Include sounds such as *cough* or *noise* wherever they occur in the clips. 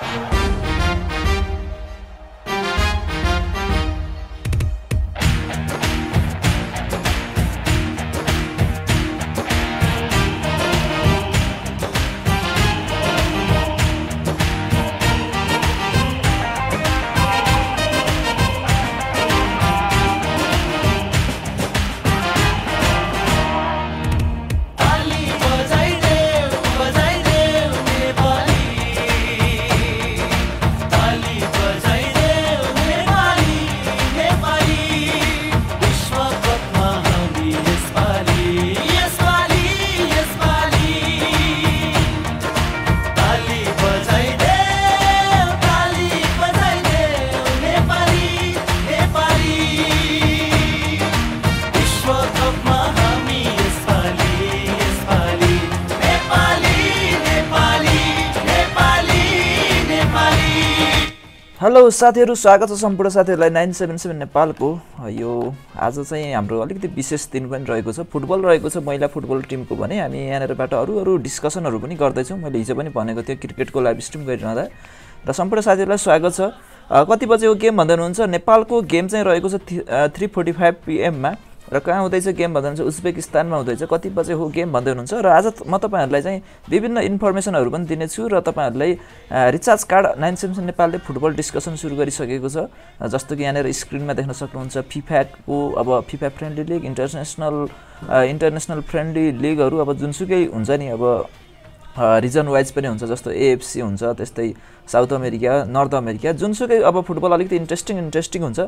Bye. साथीहरू स्वागत छ सम्पूर्ण साथीहरूलाई नाइन सेभेन सेभेन नेपालको यो आज चाहिँ हाम्रो अलिकति विशेष दिन पनि रहेको छ फुटबल रहेको छ महिला फुटबल टिमको भने हामी यहाँनिरबाट अरू अरू डिस्कसनहरू पनि गर्दैछौँ मैले हिजो पनि भनेको थिएँ क्रिकेटको लाइभ स्ट्रिम गरिरहँदा र सम्पूर्ण साथीहरूलाई स्वागत छ कति बजेको गेम भन्दै हुनुहुन्छ नेपालको गेम चाहिँ रहेको छ थ्री फोर्टी फाइभ पिएममा र कहाँ हुँदैछ गेम भन्दै हुन्छ उज्बेकिस्तानमा हुँदैछ कति बजे हो गेम भन्दै हुनुहुन्छ र आज म तपाईँहरूलाई चाहिँ विभिन्न इन्फर्मेसनहरू पनि दिनेछु र तपाईँहरूलाई रिचार्ज कार्ड नाइन सेमसन नेपालले फुटबल डिस्कसन सुरु गरिसकेको छ जस्तो कि यहाँनिर स्क्रिनमा देख्न सक्नुहुन्छ फिफाको अब FIFA friendly league international international friendly लिगहरू अब जुनसुकै हुन्छ नि अब रिजन वाइज पनि हुन्छ जस्तो एएफसी हुन्छ त्यस्तै साउथ अमेरिका नर्थ अमेरिका जुनसुकै अब फुटबल अलिकति इन्ट्रेस्टिङ इन्ट्रेस्टिङ हुन्छ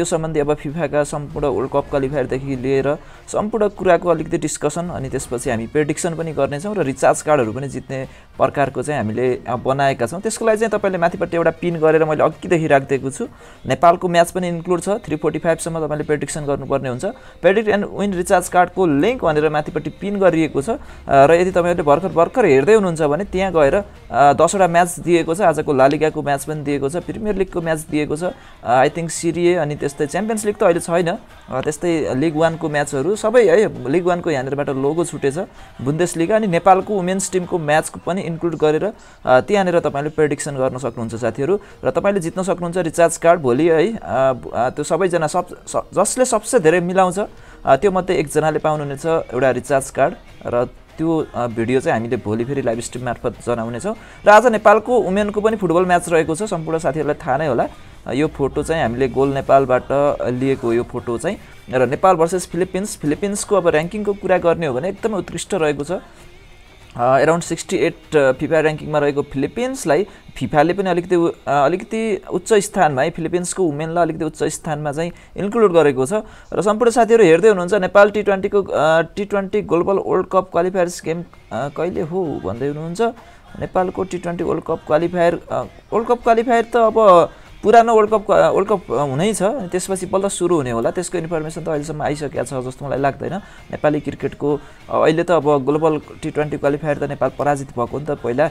त्यो सम्बन्धी अब फिफाका सम्पूर्ण वर्ल्ड कप क्वालिफायरदेखि लिएर सम्पूर्ण कुराको अलिकति डिस्कसन अनि त्यसपछि हामी प्रेडिक्सन पनि गर्नेछौँ र रिचार्ज कार्डहरू पनि जित्ने प्रकारको चाहिँ हामीले बनाएका छौँ त्यसको लागि चाहिँ तपाईँले माथिपट्टि एउटा पिन गरेर मैले अघिदेखि राखिदिएको छु नेपालको म्याच पनि इन्क्लुड छ थ्री फोर्टी फाइभसम्म तपाईँले प्रेडिक्सन गर्नुपर्ने हुन्छ प्रेडिक्ट एन्ड विन रिचार्ज कार्डको लिङ्क भनेर माथिपट्टि पिन गरिएको छ र यदि तपाईँहरूले भर्खर भर्खर हेर्दै हुनुहुन्छ भने त्यहाँ गएर दसवटा म्याच दिएको छ आजको लालिगाको म्याच पनि दिएको छ प्रिमियर लिगको म्याच दिएको छ आई थिङ्क सिरिए अनि त्यस्तै च्याम्पियन्स लिग त अहिले छैन त्यस्तै लिग वानको म्याचहरू सबै है लिग वानको यहाँनिरबाट लोगो छुटेछ बुन्देश लिग अनि नेपालको वुमेन्स टिमको म्याच पनि इन्क्लुड गरेर त्यहाँनिर तपाईँले प्रेडिक्सन गर्न सक्नुहुन्छ साथीहरू र तपाईँले जित्न सक्नुहुन्छ रिचार्ज कार्ड भोलि है त्यो सबैजना सब जसले सबसे धेरै मिलाउँछ त्यो मध्ये एकजनाले पाउनुहुनेछ एउटा रिचार्ज कार्ड र त्यो भिडियो चाहिँ हामीले भोलि फेरि लाइभ स्ट्रिम मार्फत जनाउनेछौँ र आज नेपालको वुमेनको पनि फुटबल म्याच रहेको छ सम्पूर्ण साथीहरूलाई थाहा नै होला यो फोटो चाहिँ हामीले गोल नेपालबाट लिएको यो फोटो चाहिँ र नेपाल भर्सेस फिलिपिन्स फिलिपिन्सको अब ऱ्याङ्किङको कुरा गर्ने हो भने एकदमै उत्कृष्ट रहेको छ एराउन्ड सिक्सटी एट फिफा ऱ्याङ्किङमा रहेको फिलिपिन्सलाई फिफाले पनि अलिकति अलिकति उच्च स्थानमा है फिलिपिन्सको वुमेनलाई अलिकति उच्च स्थानमा चाहिँ इन्क्लुड गरेको छ र सम्पूर्ण साथीहरू हेर्दै हुनुहुन्छ नेपाल टी ट्वेन्टीको T twenty global world cup qualifiers game कहिले हो भन्दै हुनुहुन्छ नेपालको T twenty world cup qualifier world cup qualifier त अब पुरानो वर्ल्ड कप वर्ल्ड कप हुनै छ अनि त्यसपछि बल्ल सुरु हुने होला त्यसको इन्फर्मेसन त अहिलेसम्म आइसकेको छ जस्तो मलाई लाग्दैन नेपाली क्रिकेटको अहिले त अब ग्लोबल टी ट्वेन्टी क्वालिफायर त नेपाल पराजित भएको नि त पहिला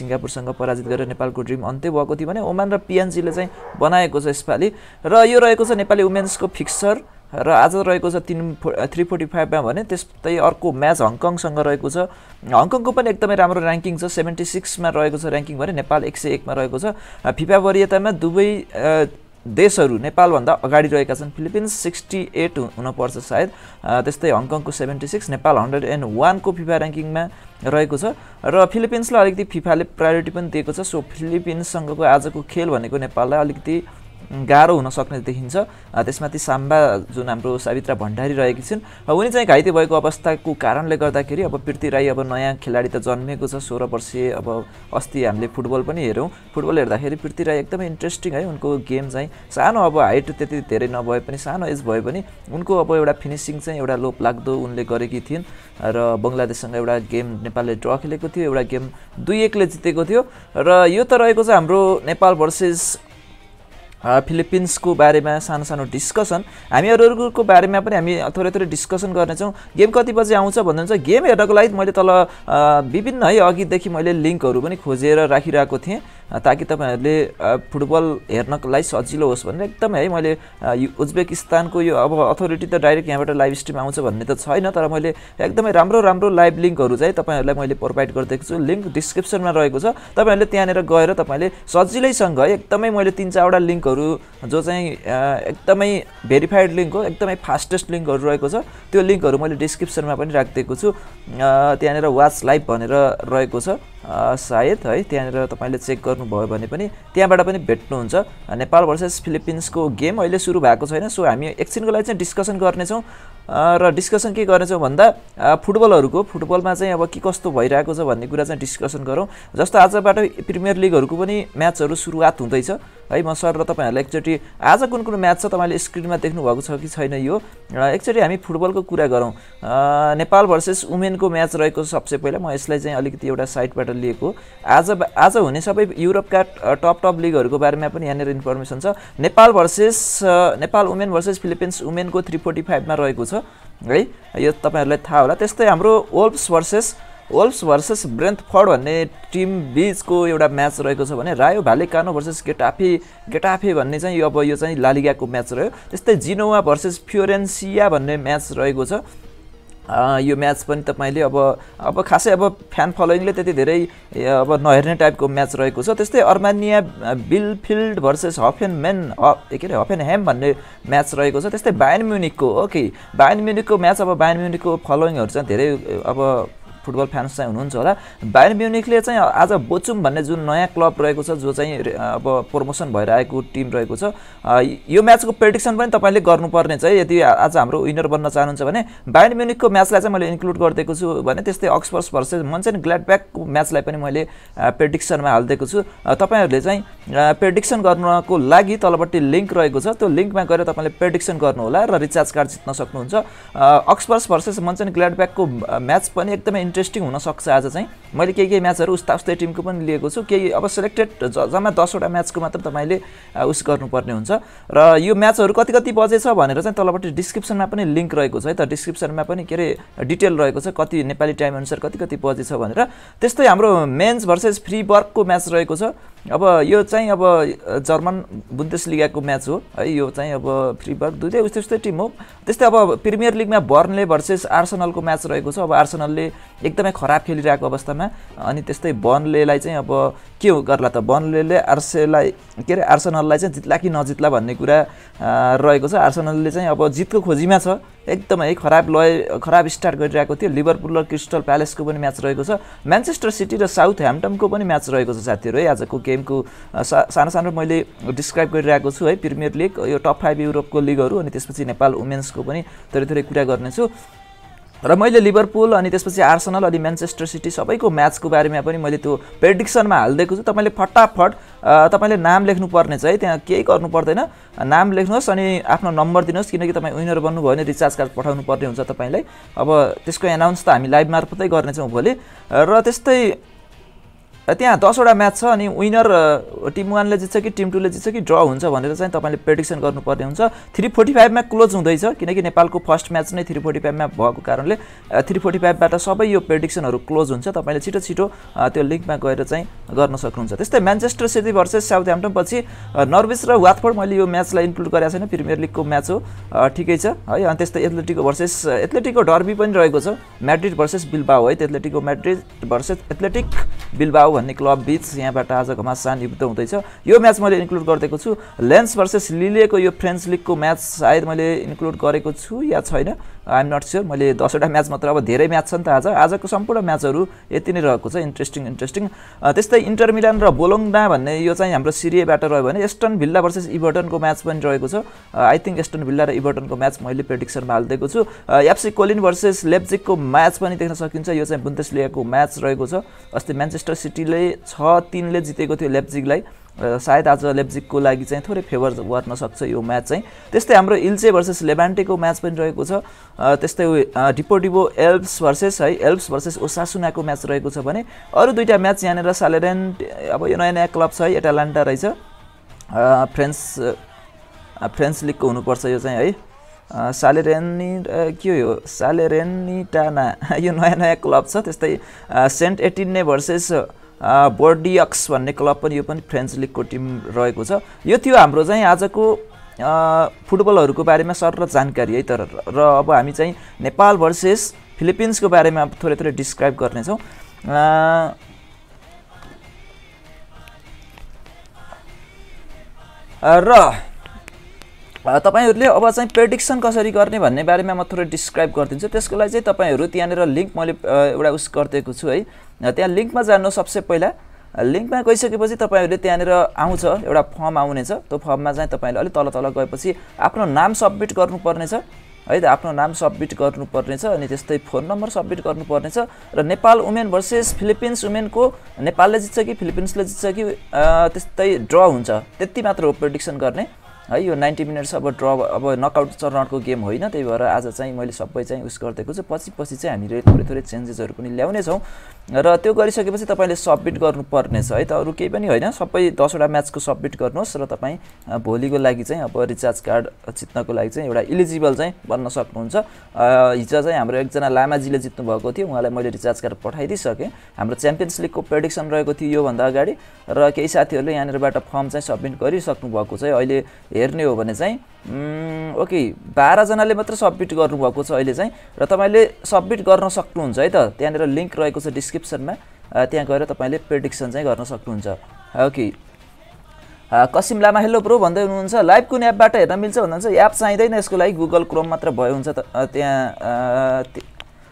सिङ्गापुरसँग पराजित गरेर नेपालको ड्रिम अन्त्य भएको थियो भने ओमान र पिएनजीले चाहिँ बनाएको छ यसपालि र यो रहेको छ नेपाली वुमेन्सको फिक्सर र आज रहेको छ तिन फो थ्री फोर्टी फाइभमा भने त्यस्तै अर्को म्याच हङकङसँग रहेको छ हङकङको पनि एकदमै राम्रो ऱ्याङ्किङ छ सेभेन्टी सिक्समा रहेको छ ऱ्याङ्किङ भने नेपाल एक सय एकमा रहेको छ फिफा वरियतामा दुवै देशहरू नेपालभन्दा अगाडि रहेका छन् फिलिपिन्स सिक्सटी एट हुनपर्छ सायद त्यस्तै हङकङको seventy six Nepal hundred and वानको फिफा ऱ्याङ्किङमा रहेको छ र फिलिपिन्सलाई अलिकति फिफाले प्रायोरिटी पनि दिएको छ सो फिलिपिन्ससँगको आजको खेल भनेको नेपाललाई अलिकति गाह्रो हुन सक्ने देखिन्छ त्यसमाथि साम्बा जुन हाम्रो सावित्रा भण्डारी रहेकी छिन् उनी चाहिँ घाइते भएको अवस्थाको कारणले गर्दाखेरि अब पृथ्वी राई अब नयाँ खेलाडी त जन्मेको छ सोह्र वर्षीय अब अस्ति हामीले फुटबल पनि हेऱ्यौँ फुटबल हेर्दाखेरि पृथ्वी राई एकदमै इन्ट्रेस्टिङ है उनको गेम चाहिँ सानो अब हाइट त्यति धेरै नभए पनि सानो एज भए पनि उनको अब एउटा फिनिसिङ चाहिँ एउटा लोप लाग्दो उनले गरेकी थिइन् र बङ्गलादेशसँग एउटा गेम नेपालले ड्र खेलेको थियो एउटा गेम दुई एकले जितेको थियो र यो त रहेको छ हाम्रो नेपाल भर्सेस फिलिपिन्सको बारेमा सानो सानो डिस्कसन हामी अरूहरूको बारेमा पनि हामी थोरै थोरै डिस्कसन गर्नेछौँ गेम कति बजी आउँछ भन्नुहुन्छ गेम हेर्नको लागि मैले तल विभिन्न है अघिदेखि मैले लिङ्कहरू पनि खोजेर राखिरहेको थिएँ ताकि तपाईँहरूले फुटबल हेर्नको लागि सजिलो होस् भनेर एकदमै है मैले उज्बेकिस्तानको यो अब अथोरिटी त डाइरेक्ट यहाँबाट लाइभ स्ट्रिम आउँछ भन्ने त छैन तर मैले एकदमै राम्रो राम्रो लाइभ लिङ्कहरू चाहिँ तपाईँहरूलाई मैले प्रोभाइड गरिदिएको छु लिङ्क डिस्क्रिप्सनमा रहेको छ तपाईँहरूले त्यहाँनिर गएर तपाईँले सजिलैसँग है एकदमै मैले तिन चारवटा लिङ्कहरू लिङ्कहरू जो चाहिँ एकदमै भेरिफाइड लिङ्क हो एकदमै फास्टेस्ट लिङ्कहरू रहेको छ त्यो लिङ्कहरू मैले डिस्क्रिप्सनमा पनि राखिदिएको छु त्यहाँनिर वाच लाइभ भनेर रहेको छ सायद है त्यहाँनिर तपाईँले चेक गर्नुभयो भने पनि त्यहाँबाट पनि भेट्नुहुन्छ नेपाल भर्सेस फिलिपिन्सको गेम अहिले सुरु भएको छैन सो हामी एकछिनको लागि चाहिँ डिस्कसन गर्नेछौँ र डिस्कसन के गर्नेछौँ भन्दा फुटबलहरूको फुटबलमा चाहिँ अब के कस्तो भइरहेको छ भन्ने कुरा चाहिँ डिस्कसन गरौँ जस्तो आजबाट प्रिमियर लिगहरूको पनि म्याचहरू सुरुवात हुँदैछ है म सर र तपाईँहरूलाई एकचोटि आज कुन कुन म्याच छ तपाईँले स्क्रिनमा देख्नुभएको छ कि छैन यो एकचोटि हामी फुटबलको कुरा गरौँ नेपाल भर्सेस वुमेनको म्याच रहेको सबसे पहिला म यसलाई चाहिँ अलिकति एउटा साइडबाट लिएको आज आज हुने सबै युरोपका टप टप लिगहरूको बारेमा पनि यहाँनिर इन्फर्मेसन छ Nepal versus Nepal women versus Philippines वुमेनको थ्री फोर्टी फाइभमा रहेको छ है यो तपाईँहरूलाई थाहा होला त्यस्तै हाम्रो वल्फ्स भर्सेस वल्फ्स भर्सेस ब्रेन्थफर्ड भन्ने टिम बिचको एउटा म्याच रहेको छ भने रायो भालेकानो भर्सेस गेटाफे गेटाफे भन्ने चाहिँ अब यो चाहिँ लालिगाको म्याच रह्यो त्यस्तै जिनोवा भर्सेस फ्योरेन्सिया भन्ने म्याच रहेको छ यो म्याच पनि तपाईँले अब अब खासै अब फ्यान फलोइङले त्यति धेरै अब नहेर्ने टाइपको म्याच रहेको छ त्यस्तै अर्मानिया बिलफिल्ड भर्सेस हफ एन्ड मेन के अरे हफ एन्ड ह्याम भन्ने म्याच रहेको छ त्यस्तै बायन म्युनिकको ओके बायन म्युनिकको म्याच अब बायन म्युनिकको फलोइङहरू चाहिँ धेरै अब फुटबल फ्यान्स चाहिँ हुनुहुन्छ होला बायर म्युनिकले चाहिँ आज बोचुम भन्ने जुन नयाँ क्लब रहेको छ जो चाहिँ अब प्रमोसन भएर आएको टिम रहेको छ यो म्याचको प्रेडिक्सन पनि तपाईँले गर्नुपर्ने चाहिँ यदि आज हाम्रो विनर बन्न चाहनुहुन्छ भने बायर म्युनिकको म्याचलाई चाहिँ मैले इन्क्लुड गरिदिएको छु भने त्यस्तै अक्सफर्स भर्सेस मन्चेन ग्ल्याडब्याकको म्याचलाई पनि मैले प्रेडिक्सनमा हालिदिएको छु तपाईँहरूले चाहिँ प्रेडिक्सन गर्नको लागि तलपट्टि लिङ्क रहेको छ त्यो लिङ्कमा गएर तपाईँले प्रेडिक्सन गर्नुहोला र रिचार्ज कार्ड जित्न सक्नुहुन्छ अक्सफर्स भर्सेस मन्चेन ग्ल्याडब्याकको म्याच पनि एकदमै इन्ट्रेस्टिङ हुनसक्छ आज चाहिँ मैले केही केही म्याचहरू उस्ता उस्तै टिमको पनि लिएको छु केही अब सेलेक्टेड जम्मा दसवटा म्याचको मात्र तपाईँले उस गर्नुपर्ने हुन्छ र यो म्याचहरू कति कति बजे छ भनेर चाहिँ तलपट्टि डिस्क्रिप्सनमा पनि लिङ्क रहेको छ है त डिस्क्रिप्सनमा पनि के अरे डिटेल रहेको छ कति नेपाली टाइमअनुसार कति कति बजे छ भनेर त्यस्तै हाम्रो मेन्स भर्सेस फ्री वर्कको म्याच रहेको छ अब यो चाहिँ अब जर्मन बुन्देश लिगाको म्याच हो है यो चाहिँ अब फ्रिबर्ग दुइटै उस्तै उस्तै टिम हो त्यस्तै अब प्रिमियर लिगमा बर्नले भर्सेस आर्सनलको म्याच रहेको छ अब आर्सनलले एकदमै खराब खेलिरहेको अवस्थामा अनि त्यस्तै बर्नलेलाई चाहिँ अब के गर्ला त बनले आर्सेलाई के अरे आर्सनललाई चाहिँ जित्ला कि नजित्ला भन्ने कुरा रहेको छ आर्सनलले चाहिँ अब जितको खोजीमा छ एकदमै खराब लय खराब स्टार्ट गरिरहेको थियो लिभरपुल र क्रिस्टल प्यालेसको पनि म्याच रहेको छ म्यान्चेस्टर सिटी र साउथ ह्याम्पटनको पनि म्याच रहेको छ साथीहरू है आजको गेमको सा सानो सानो मैले डिस्क्राइब गरिरहेको छु है प्रिमियर लिग यो टप फाइभ युरोपको लिगहरू अनि त्यसपछि नेपाल वुमेन्सको पनि थोरै थोरै कुरा गर्नेछु र मैले लिभरपुल अनि त्यसपछि आर्सनल अनि म्यान्चेस्टर सिटी सबैको म्याचको बारेमा पनि मैले त्यो प्रेडिक्सनमा हालिदिएको छु तपाईँले फटाफट तपाईँले नाम लेख्नुपर्ने चाहिँ त्यहाँ केही गर्नु पर्दैन नाम लेख्नुहोस् अनि आफ्नो नम्बर दिनुहोस् किनकि तपाईँ विनर बन्नुभयो भने रिचार्ज कार्ड पठाउनु पर्ने हुन्छ तपाईँलाई अब त्यसको एनाउन्स त हामी लाइभ मार्फतै गर्नेछौँ भोलि र त्यस्तै त्यहाँ दसवटा म्याच छ अनि विनर टिम वानले जित्छ कि टिम टूले जित्छ कि ड्र हुन्छ भनेर चाहिँ तपाईँले प्रेडिक्सन गर्नुपर्ने हुन्छ थ्री फोर्टी फाइभमा क्लोज हुँदैछ किनकि नेपालको फर्स्ट म्याच नै थ्री फोर्टी फाइभमा भएको कारणले थ्री फोर्टी फाइभबाट सबै यो प्रेडिक्सनहरू क्लोज हुन्छ तपाईँले छिटो छिटो त्यो लिङ्कमा गएर चाहिँ गर्न सक्नुहुन्छ त्यस्तै Manchester City versus Southampton पछि नर्वेज र वाथफोर्ड मैले यो म्याचलाई इन्क्लुड गरेको छैन प्रिमियर लिगको म्याच हो ठिकै छ है अनि त्यस्तै एथलेटिको भर्सेस एथलेटिको डर्बी पनि रहेको छ म्याड्रिड भर्सेस बिल्बाओ है Atletico Madrid versus Athletic Bilbao भन्ने क्लब बिच यहाँबाट आज घमासान युद्ध हुँदैछ यो म्याच मैले इन्क्लुड गरिदिएको छु लेन्स भर्सेस लिलेको यो फ्रेन्च लिगको म्याच सायद मैले इन्क्लुड गरेको छु या छैन आइएम नट स्योर मैले दसवटा म्याच मात्र अब धेरै म्याच छ नि त आज आजको सम्पूर्ण म्याचहरू यति नै रहेको छ इन्ट्रेस्टिङ इन्ट्रेस्टिङ त्यस्तै इन्टर मिलान र बोलोङ्गा भन्ने यो चाहिँ हाम्रो सिरिएबाट रह्यो भने एस्टन भिल्ला भर्सेस इभर्टनको म्याच पनि रहेको छ आई थिङ्क एस्टन भिल्ला र इभर्टनको म्याच मैले प्रेडिक्सनमा हालिदिएको छु एफसी कोलिन भर्सेस लेप्जिकको म्याच पनि देख्न सकिन्छ यो चाहिँ बुन्देस म्याच रहेको छ अस्ति म्यान्चेस्टर सिटीले छ तिनले जितेको थियो लेप्जिकलाई र सायद आज लेप्जिकको लागि चाहिँ थोरै फेभर गर्न सक्छ यो म्याच चाहिँ त्यस्तै हाम्रो इल्चे भर्सेस लेबान्टेको म्याच पनि रहेको छ त्यस्तै डिपोडिबो एल्प्स भर्सेस है एल्प्स भर्सेस ओसासुनाको म्याच रहेको छ भने अरू दुईवटा म्याच यहाँनिर सालेरेन्ट अब यो नयाँ नयाँ क्लब छ है एटालान्टा रहेछ फ्रेन्च फ्रेन्च लिगको हुनुपर्छ यो चाहिँ है सालेरेनी के हो सालेरेनिटाना *laughs* यो नयाँ नयाँ क्लब छ त्यस्तै सेन्ट एटिन्ने भर्सेस बर्डियक्स भन्ने क्लब पनि यो पनि फ्रेन्च लिगको टिम रहेको छ यो थियो हाम्रो चाहिँ आजको फुटबलहरूको बारेमा सर र जानकारी है तर र अब हामी चाहिँ नेपाल भर्सेस फिलिपिन्सको बारेमा थोरै थोरै डिस्क्राइब गर्नेछौँ र तपाईँहरूले अब चाहिँ प्रेडिक्सन कसरी गर्ने भन्ने बारेमा म थोरै डिस्क्राइब गरिदिन्छु त्यसको लागि चाहिँ तपाईँहरू त्यहाँनिर लिङ्क मैले एउटा उस गरिदिएको छु है त्यहाँ लिङ्कमा जानु सबसे पहिला लिङ्कमा गइसकेपछि तपाईँहरूले त्यहाँनिर आउँछ एउटा फर्म आउनेछ त्यो फर्ममा चाहिँ तपाईँहरूले अलिक तल तल गएपछि आफ्नो नाम सब्मिट गर्नुपर्नेछ है त आफ्नो नाम सब्मिट गर्नुपर्नेछ अनि त्यस्तै फोन नम्बर सब्मिट गर्नुपर्नेछ र नेपाल वुमेन भर्सेस फिलिपिन्स वुमेनको नेपालले जित्छ कि फिलिपिन्सले जित्छ कि त्यस्तै ड्र हुन्छ त्यति मात्र हो प्रडिक्सन गर्ने है यो नाइन्टी मिनट्स अब ड्र अब नकआउट चरणको गेम होइन त्यही भएर आज चाहिँ मैले सबै चाहिँ उस गरिदिएको छु पछि पछि चाहिँ हामीले थोरै थोरै चेन्जेसहरू पनि ल्याउनेछौँ र त्यो गरिसकेपछि तपाईँले सब्मिट गर्नुपर्नेछ है त अरू केही पनि होइन सबै दसवटा म्याचको सब्मिट गर्नुहोस् र तपाईँ भोलिको लागि चाहिँ अब रिचार्ज कार्ड जित्नको लागि चाहिँ एउटा इलिजिबल चाहिँ बन्न सक्नुहुन्छ हिजो चाहिँ हाम्रो एकजना लामाजीले जित्नु भएको थियो उहाँलाई मैले रिचार्ज कार्ड पठाइदिइसकेँ हाम्रो च्याम्पियन्स लिगको प्रेडिक्सन रहेको थियो योभन्दा अगाडि र केही साथीहरूले यहाँनिरबाट फर्म चाहिँ सब्मिट गरिसक्नु भएको चाहिँ अहिले हेर्ने हो भने चाहिँ ओके बाह्रजनाले मात्र सब्मिट गर्नुभएको छ अहिले चाहिँ र तपाईँले सब्मिट गर्न सक्नुहुन्छ है त त्यहाँनिर लिङ्क रहेको छ डिस्क्रिप्सनमा त्यहाँ गएर तपाईँले प्रेडिक्सन चाहिँ गर्न सक्नुहुन्छ okay Kasim Lama hello bro भन्दै हुनुहुन्छ लाइभ कुन एपबाट हेर्न मिल्छ भन्नुहुन्छ एप चाहिँदैन यसको लागि गुगल क्रोम मात्र भयो हुन्छ त त्यहाँ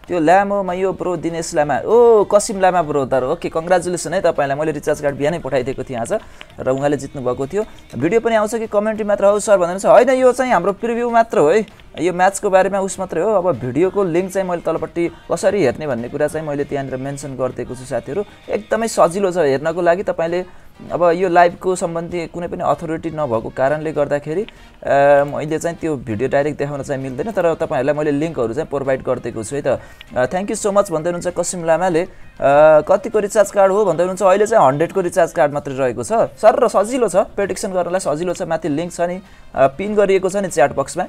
त्यो लामो यो ब्रो दिनेश लामा ओ कसिम लामा ब्रो तर ओके कङ्ग्रेचुलेसन है तपाईँलाई मैले रिचार्ज कार्ड बिहानै पठाइदिएको थिएँ आज र उहाँले जित्नुभएको थियो भिडियो पनि आउँछ कि कमेन्ट्री मात्र हो सर भन्दा होइन यो चाहिँ हाम्रो प्रिभ्यू मात्र हो है यो म्याचको बारेमा उस मात्रै हो अब भिडियोको लिङ्क चाहिँ मैले तलपट्टि कसरी हेर्ने भन्ने कुरा चाहिँ मैले त्यहाँनिर मेन्सन गरिदिएको छु साथीहरू एकदमै सजिलो छ हेर्नको लागि तपाईँले अब यो लाइभको सम्बन्धी कुनै पनि अथोरिटी नभएको कारणले गर्दाखेरि मैले चाहिँ त्यो भिडियो डाइरेक्ट देखाउन चाहिँ मिल्दैन तर तपाईँहरूलाई मैले लिङ्कहरू चाहिँ प्रोभाइड गरिदिएको छु है त थ्याङ्क यू सो मच भन्दै हुनुहुन्छ कसिम लामाले कतिको रिचार्ज कार्ड हो भन्दै हुनुहुन्छ अहिले चाहिँ हन्ड्रेडको रिचार्ज कार्ड मात्रै रहेको छ सर र सजिलो छ प्रेडिक्सन गर्नलाई सजिलो छ माथि लिङ्क छ नि पिन गरिएको छ नि च्याट बक्समा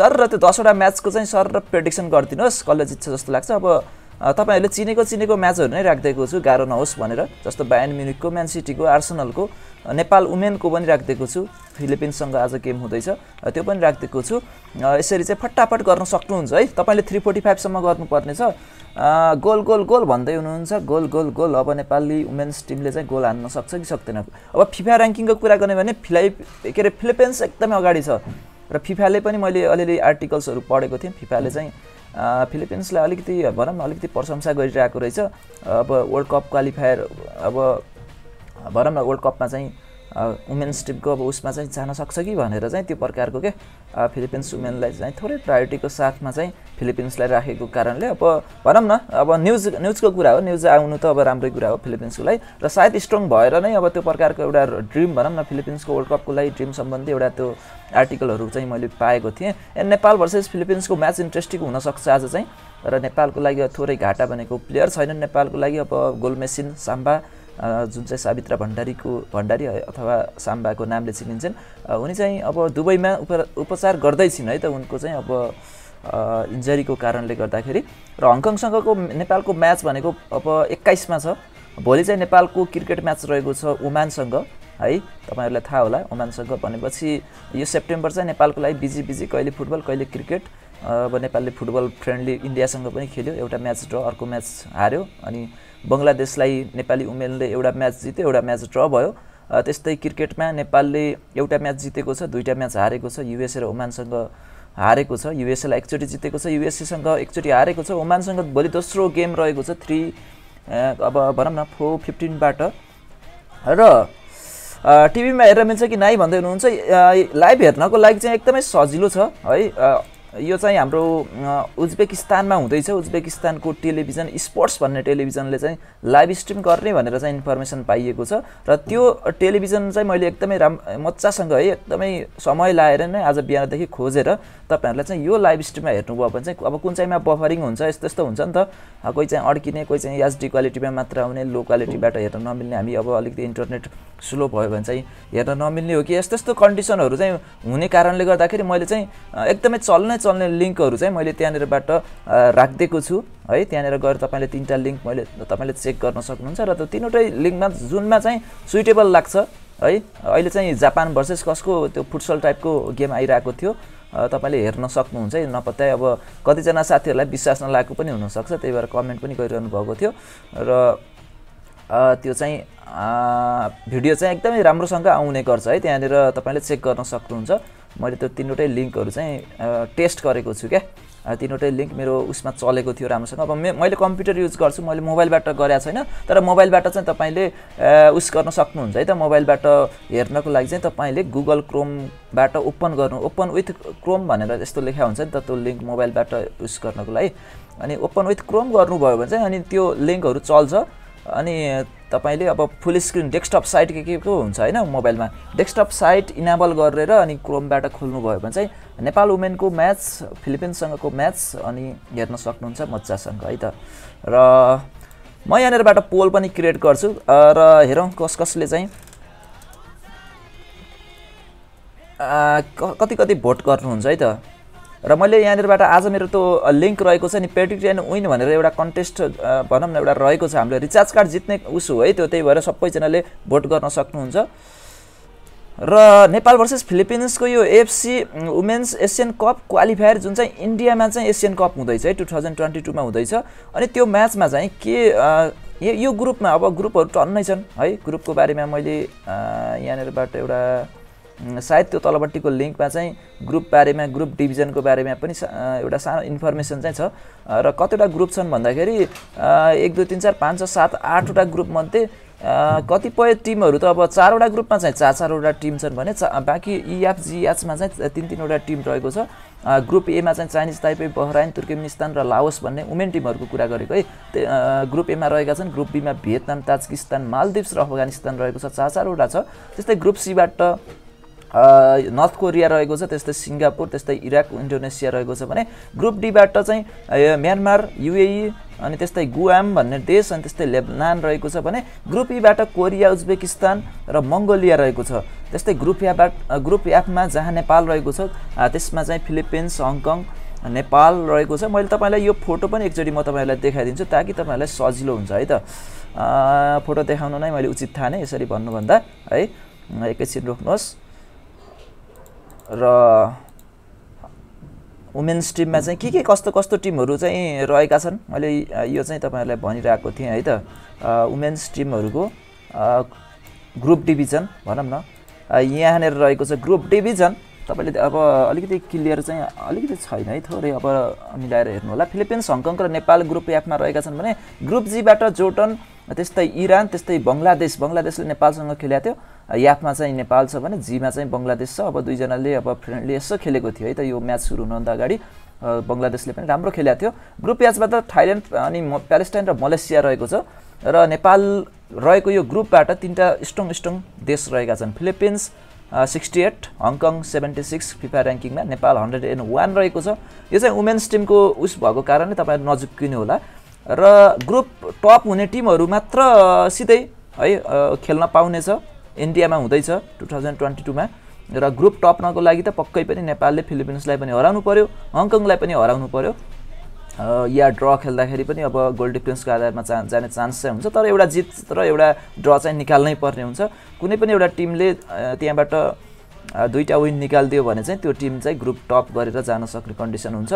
सर र त्यो दसवटा म्याचको चाहिँ सर र प्रेडिक्सन गरिदिनुहोस् कसले जित्छ जस्तो लाग्छ अब तपाईँहरूले चिनेको चिनेको म्याचहरू नै राखिदिएको छु गाह्रो नहोस् भनेर जस्तो बायन म्युनिकको म्यान सिटीको आर्सनलको नेपाल वुमेनको पनि राखिदिएको छु फिलिपिन्ससँग आज गेम हुँदैछ त्यो पनि राखिदिएको छु यसरी चाहिँ फटाफट गर्न सक्नुहुन्छ है तपाईँले थ्री फोर्टी फाइभसम्म गर्नुपर्नेछ गोल गोल गोल भन्दै हुनुहुन्छ गोल गोल गोल अब नेपाली वुमेन्स टिमले चाहिँ गोल हान्न सक्छ कि सक्दैन अब फिफा ऱ्याङ्किङको कुरा गर्ने भने फिलाइ के अरे फिलिपिन्स एकदमै अगाडि छ र फिफाले पनि मैले अलिअलि आर्टिकल्सहरू पढेको थिएँ फिफाले चाहिँ फिलिपिन्सलाई अलिकति भनौँ न अलिकति प्रशंसा गरिरहेको रहेछ अब वर्ल्ड कप क्वालिफायर अब भनौँ न वर्ल्ड कपमा चाहिँ वुमेन्स ट्रिपको अब उसमा चाहिँ जान सक्छ कि भनेर चाहिँ त्यो प्रकारको के फिलिपिन्स वुमेनलाई चाहिँ थोरै प्रायोरिटीको साथमा चाहिँ फिलिपिन्सलाई राखेको कारणले अब भनौँ न अब न्युज न्युजको कुरा हो न्युज आउनु त अब राम्रै कुरा हो लागि र सायद स्ट्रङ भएर नै अब त्यो प्रकारको एउटा ड्रिम भनौँ न फिलिपिन्सको वर्ल्ड कपको लागि ड्रिम सम्बन्धी एउटा त्यो आर्टिकलहरू चाहिँ मैले पाएको थिएँ एन्ड नेपाल भर्सेस फिलिपिन्सको म्याच इन्ट्रेस्टिङ हुनसक्छ आज चाहिँ र नेपालको लागि थोरै घाटा भनेको प्लेयर छैनन् नेपालको लागि अब गोल मेसिन साम्बा जुन चाहिँ सावित्रा भण्डारीको भण्डारी अथवा साम्बाको नामले चिनिन्छन् उनी चाहिँ अब दुबईमा उप उपचार गर्दैछिन् है त उनको चाहिँ अब इन्जरीको कारणले गर्दाखेरि र हङकङसँगको नेपालको म्याच भनेको अब एक्काइसमा छ भोलि चाहिँ नेपालको क्रिकेट म्याच रहेको छ ओमानसँग है तपाईँहरूलाई थाहा होला ओमानसँग भनेपछि यो सेप्टेम्बर चाहिँ नेपालको लागि बिजी बिजी कहिले फुटबल कहिले क्रिकेट अब नेपालले फुटबल फ्रेन्डली इन्डियासँग पनि खेल्यो एउटा म्याच ड्र अर्को म्याच हार्यो अनि बङ्गलादेशलाई नेपाली उमेरले एउटा म्याच जित्यो एउटा म्याच ड्र भयो त्यस्तै क्रिकेटमा नेपालले एउटा म्याच जितेको छ दुईवटा म्याच हारेको छ युएसए र ओमानसँग हारेको छ युएसएलाई एकचोटि जितेको छ युएसएसँग एकचोटि हारेको छ ओमानसँग भोलि दोस्रो गेम रहेको छ थ्री अब भनौँ न फोर फिफ्टिनबाट र टिभीमा हेरेर मिल्छ कि नाइ भन्दै हुनुहुन्छ लाइभ हेर्नको लागि चाहिँ एकदमै सजिलो छ है यो चाहिँ हाम्रो उज्बेकिस्तानमा हुँदैछ उज्बेकिस्तानको टेलिभिजन स्पोर्ट्स भन्ने टेलिभिजनले चाहिँ लाइभ स्ट्रिम गर्ने भनेर चाहिँ इन्फर्मेसन पाइएको छ र त्यो टेलिभिजन चाहिँ मैले एकदमै राम मजासँग है एकदमै समय लाएर नै आज बिहानदेखि खोजेर तपाईँहरूलाई चाहिँ यो लाइभ स्ट्रिममा हेर्नुभयो भने चाहिँ अब कुन चाहिँमा बफरिङ हुन्छ यस्तो यस्तो हुन्छ नि त कोही चाहिँ अड्किने कोही चाहिँ एचडी क्वालिटीमा मात्र आउने लो क्वालिटीबाट हेर्न नमिल्ने हामी अब अलिकति इन्टरनेट स्लो भयो भने चाहिँ हेर्न नमिल्ने हो कि यस्तो यस्तो कन्डिसनहरू चाहिँ हुने कारणले गर्दाखेरि मैले चाहिँ एकदमै चल्ने चल्ने लिङ्कहरू चाहिँ मैले त्यहाँनिरबाट राखिदिएको छु है त्यहाँनिर गएर तपाईँले तिनवटा लिङ्क मैले तपाईँले चेक गर्न सक्नुहुन्छ र त्यो तिनवटै लिङ्कमा जुनमा चाहिँ सुइटेबल लाग्छ है अहिले चाहिँ जापान भर्सेस कसको त्यो फुटसल टाइपको गेम आइरहेको थियो तपाईँले हेर्न सक्नुहुन्छ नपत्याए अब कतिजना साथीहरूलाई विश्वास नलागेको पनि हुनसक्छ त्यही भएर कमेन्ट पनि गरिरहनु भएको थियो र त्यो चाहिँ भिडियो चाहिँ एकदमै राम्रोसँग आउने गर्छ है त्यहाँनिर तपाईँले चेक गर्न सक्नुहुन्छ मैले त्यो तिनवटै लिङ्कहरू चाहिँ टेस्ट गरेको छु क्या तिनवटै लिङ्क मेरो उसमा चलेको थियो राम्रोसँग अब मे मैले कम्प्युटर युज गर्छु मैले मोबाइलबाट गरेको छैन तर मोबाइलबाट चाहिँ तपाईँले उस गर्न सक्नुहुन्छ है त मोबाइलबाट हेर्नको लागि चाहिँ तपाईँले गुगल क्रोमबाट ओपन गर्नु ओपन विथ क्रोम भनेर यस्तो लेखा हुन्छ नि त त्यो लिङ्क मोबाइलबाट उस गर्नको लागि अनि ओपन विथ क्रोम गर्नुभयो भने चाहिँ अनि त्यो लिङ्कहरू चल्छ अनि तपाईँले अब फुल स्क्रिन डेस्कटप साइट के के को हुन्छ होइन मोबाइलमा डेस्कटप साइट इनाबल गरेर अनि क्रोमबाट खोल्नुभयो भने चाहिँ नेपाल वुमेनको म्याच फिलिपिन्ससँगको म्याच अनि हेर्न सक्नुहुन्छ मजासँग है त र म यहाँनिरबाट पोल पनि क्रिएट गर्छु र हेरौँ कस कसले चाहिँ कति कति भोट गर्नुहुन्छ है त र मैले यहाँनिरबाट आज मेरो त्यो लिङ्क रहेको छ नि पेट्रिक एन्ड विन भनेर एउटा कन्टेस्ट भनौँ न एउटा रहेको छ हाम्रो रिचार्ज कार्ड जित्ने उसो है त्यो त्यही भएर सबैजनाले भोट गर्न सक्नुहुन्छ र नेपाल भर्सेस फिलिपिन्सको यो FC women's Asian cup qualifier जुन चाहिँ इन्डियामा चाहिँ एसियन कप हुँदैछ है टु थाउजन्ड ट्वेन्टी टूमा हुँदैछ अनि त्यो म्याचमा चाहिँ के यो यो ग्रुपमा अब ग्रुपहरू टन्नै छन् है ग्रुपको बारेमा मैले यहाँनिरबाट एउटा सायद त्यो तलपट्टिको लिङ्कमा चाहिँ ग्रुप बारेमा ग्रुप डिभिजनको बारेमा पनि एउटा सानो इन्फर्मेसन चाहिँ छ र कतिवटा ग्रुप छन् भन्दाखेरि एक दुई तिन चार पाँच छ सात आठवटा ग्रुपमध्ये कतिपय टिमहरू त अब चारवटा ग्रुपमा चाहिँ चार चारवटा टिम छन् भने चा बाँकी इएफजिएचमा चाहिँ तिन तिनवटा टिम रहेको छ ग्रुप एमा चाहिँ चाइनिज ताइपे बहराइन तुर्किमिस्तान र लाओस भन्ने वुमेन टिमहरूको कुरा गरेको है ग्रुप एमा रहेका छन् ग्रुप बीमा भियतनाम ताजकिस्तान मालदिप्स र अफगानिस्तान रहेको छ चार चारवटा छ त्यस्तै ग्रुप सीबाट नर्थ कोरिया रहेको छ त्यस्तै सिङ्गापुर त्यस्तै इराक इन्डोनेसिया रहेको छ भने ग्रुप डीबाट चाहिँ म्यानमार युएई अनि त्यस्तै गुआम भन्ने देश अनि त्यस्तै लेबनान रहेको छ भने ग्रुप ईबाट कोरिया उज्बेकिस्तान र मङ्गोलिया रहेको छ त्यस्तै ग्रुप याबाट ग्रुप एफमा जहाँ नेपाल रहेको छ त्यसमा चाहिँ फिलिपिन्स हङकङ नेपाल रहेको छ मैले तपाईँलाई यो फोटो पनि एकचोटि म तपाईँहरूलाई देखाइदिन्छु ताकि तपाईँहरूलाई सजिलो हुन्छ है त फोटो देखाउनु नै मैले उचित थाहा नै यसरी भन्नुभन्दा है एकैछिन रोक्नुहोस् र वुमेन्स टिममा चाहिँ के के कस्तो कस्तो टिमहरू चाहिँ रहेका छन् मैले यो चाहिँ तपाईँहरूलाई भनिरहेको थिएँ है त वुमेन्स टिमहरूको ग्रुप डिभिजन भनौँ न यहाँनिर रहेको छ ग्रुप डिभिजन तपाईँले अब अलिकति क्लियर चाहिँ अलिकति छैन है थोरै अब मिलाएर हेर्नु होला फिलिपिन्स हङकङ र नेपाल ग्रुप एफमा रहेका छन् भने ग्रुप जीबाट जोटन त्यस्तै इरान त्यस्तै बङ्गलादेश बङ्गलादेशले नेपालसँग खेलेको थियो याफमा चाहिँ नेपाल छ भने जीमा चाहिँ बङ्गलादेश छ अब दुईजनाले अब फ्रेन्डली यसो खेलेको थियो है त यो म्याच सुरु हुनुभन्दा अगाडि बङ्गलादेशले पनि राम्रो खेलेको थियो ग्रुप त थाइल्यान्ड अनि प्यालेस्टाइन र मलेसिया रहेको छ र नेपाल रहेको यो ग्रुपबाट तिनवटा स्ट्रङ स्ट्रङ देश रहेका छन् Philippines sixty eight Hong Kong seventy six FIFA ऱ्याङ्किङमा नेपाल हन्ड्रेड एन्ड वान रहेको छ यो चाहिँ वुमेन्स टिमको उस भएको कारणले तपाईँहरू नजुकिनु होला र ग्रुप टप हुने टिमहरू मात्र सिधै है खेल्न पाउनेछ इन्डियामा हुँदैछ टु थाउजन्ड ट्वेन्टी टूमा र ग्रुप टप्नको लागि त पक्कै पनि नेपालले फिलिपिन्सलाई पनि हराउनु पऱ्यो हङकङलाई पनि हराउनु पऱ्यो या ड्र खेल्दाखेरि पनि अब गोल्ड डिफ्रेन्सको आधारमा चा जाने चान्स चाहिँ हुन्छ तर एउटा जित र एउटा ड्र चाहिँ निकाल्नै पर्ने हुन्छ कुनै पनि एउटा टिमले त्यहाँबाट दुईवटा विन निकालिदियो भने चाहिँ त्यो टिम चाहिँ ग्रुप टप गरेर जान सक्ने कन्डिसन हुन्छ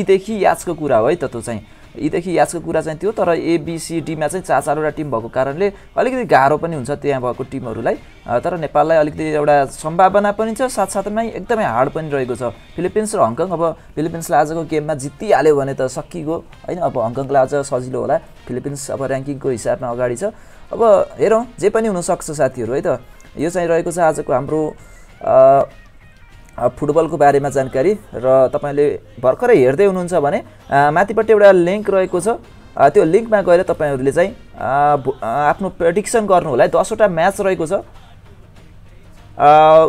यीदेखि याचको कुरा हो है त त्यो चाहिँ यीदेखि याचको कुरा चाहिँ त्यो तर एबिसिडीमा चाहिँ चार चारवटा टिम भएको कारणले अलिकति गाह्रो पनि हुन्छ त्यहाँ भएको टिमहरूलाई तर नेपाललाई अलिकति एउटा सम्भावना पनि छ साथसाथमै एकदमै हार्ड पनि रहेको छ फिलिपिन्स र हङकङ अब फिलिपिन्सले आजको गेममा जितिहाल्यो भने त सकिगयो होइन अब हङकङलाई अझ सजिलो होला फिलिपिन्स अब ऱ्याङ्किङको हिसाबमा अगाडि छ अब हेरौँ जे पनि हुनसक्छ साथीहरू है त यो चाहिँ रहेको छ आजको हाम्रो फुटबलको बारेमा जानकारी र तपाईँले भर्खरै हेर्दै हुनुहुन्छ भने माथिपट्टि एउटा लिङ्क रहेको छ त्यो लिङ्कमा गएर तपाईँहरूले चाहिँ आफ्नो प्रेडिक्सन गर्नु होला है दसवटा म्याच रहेको छ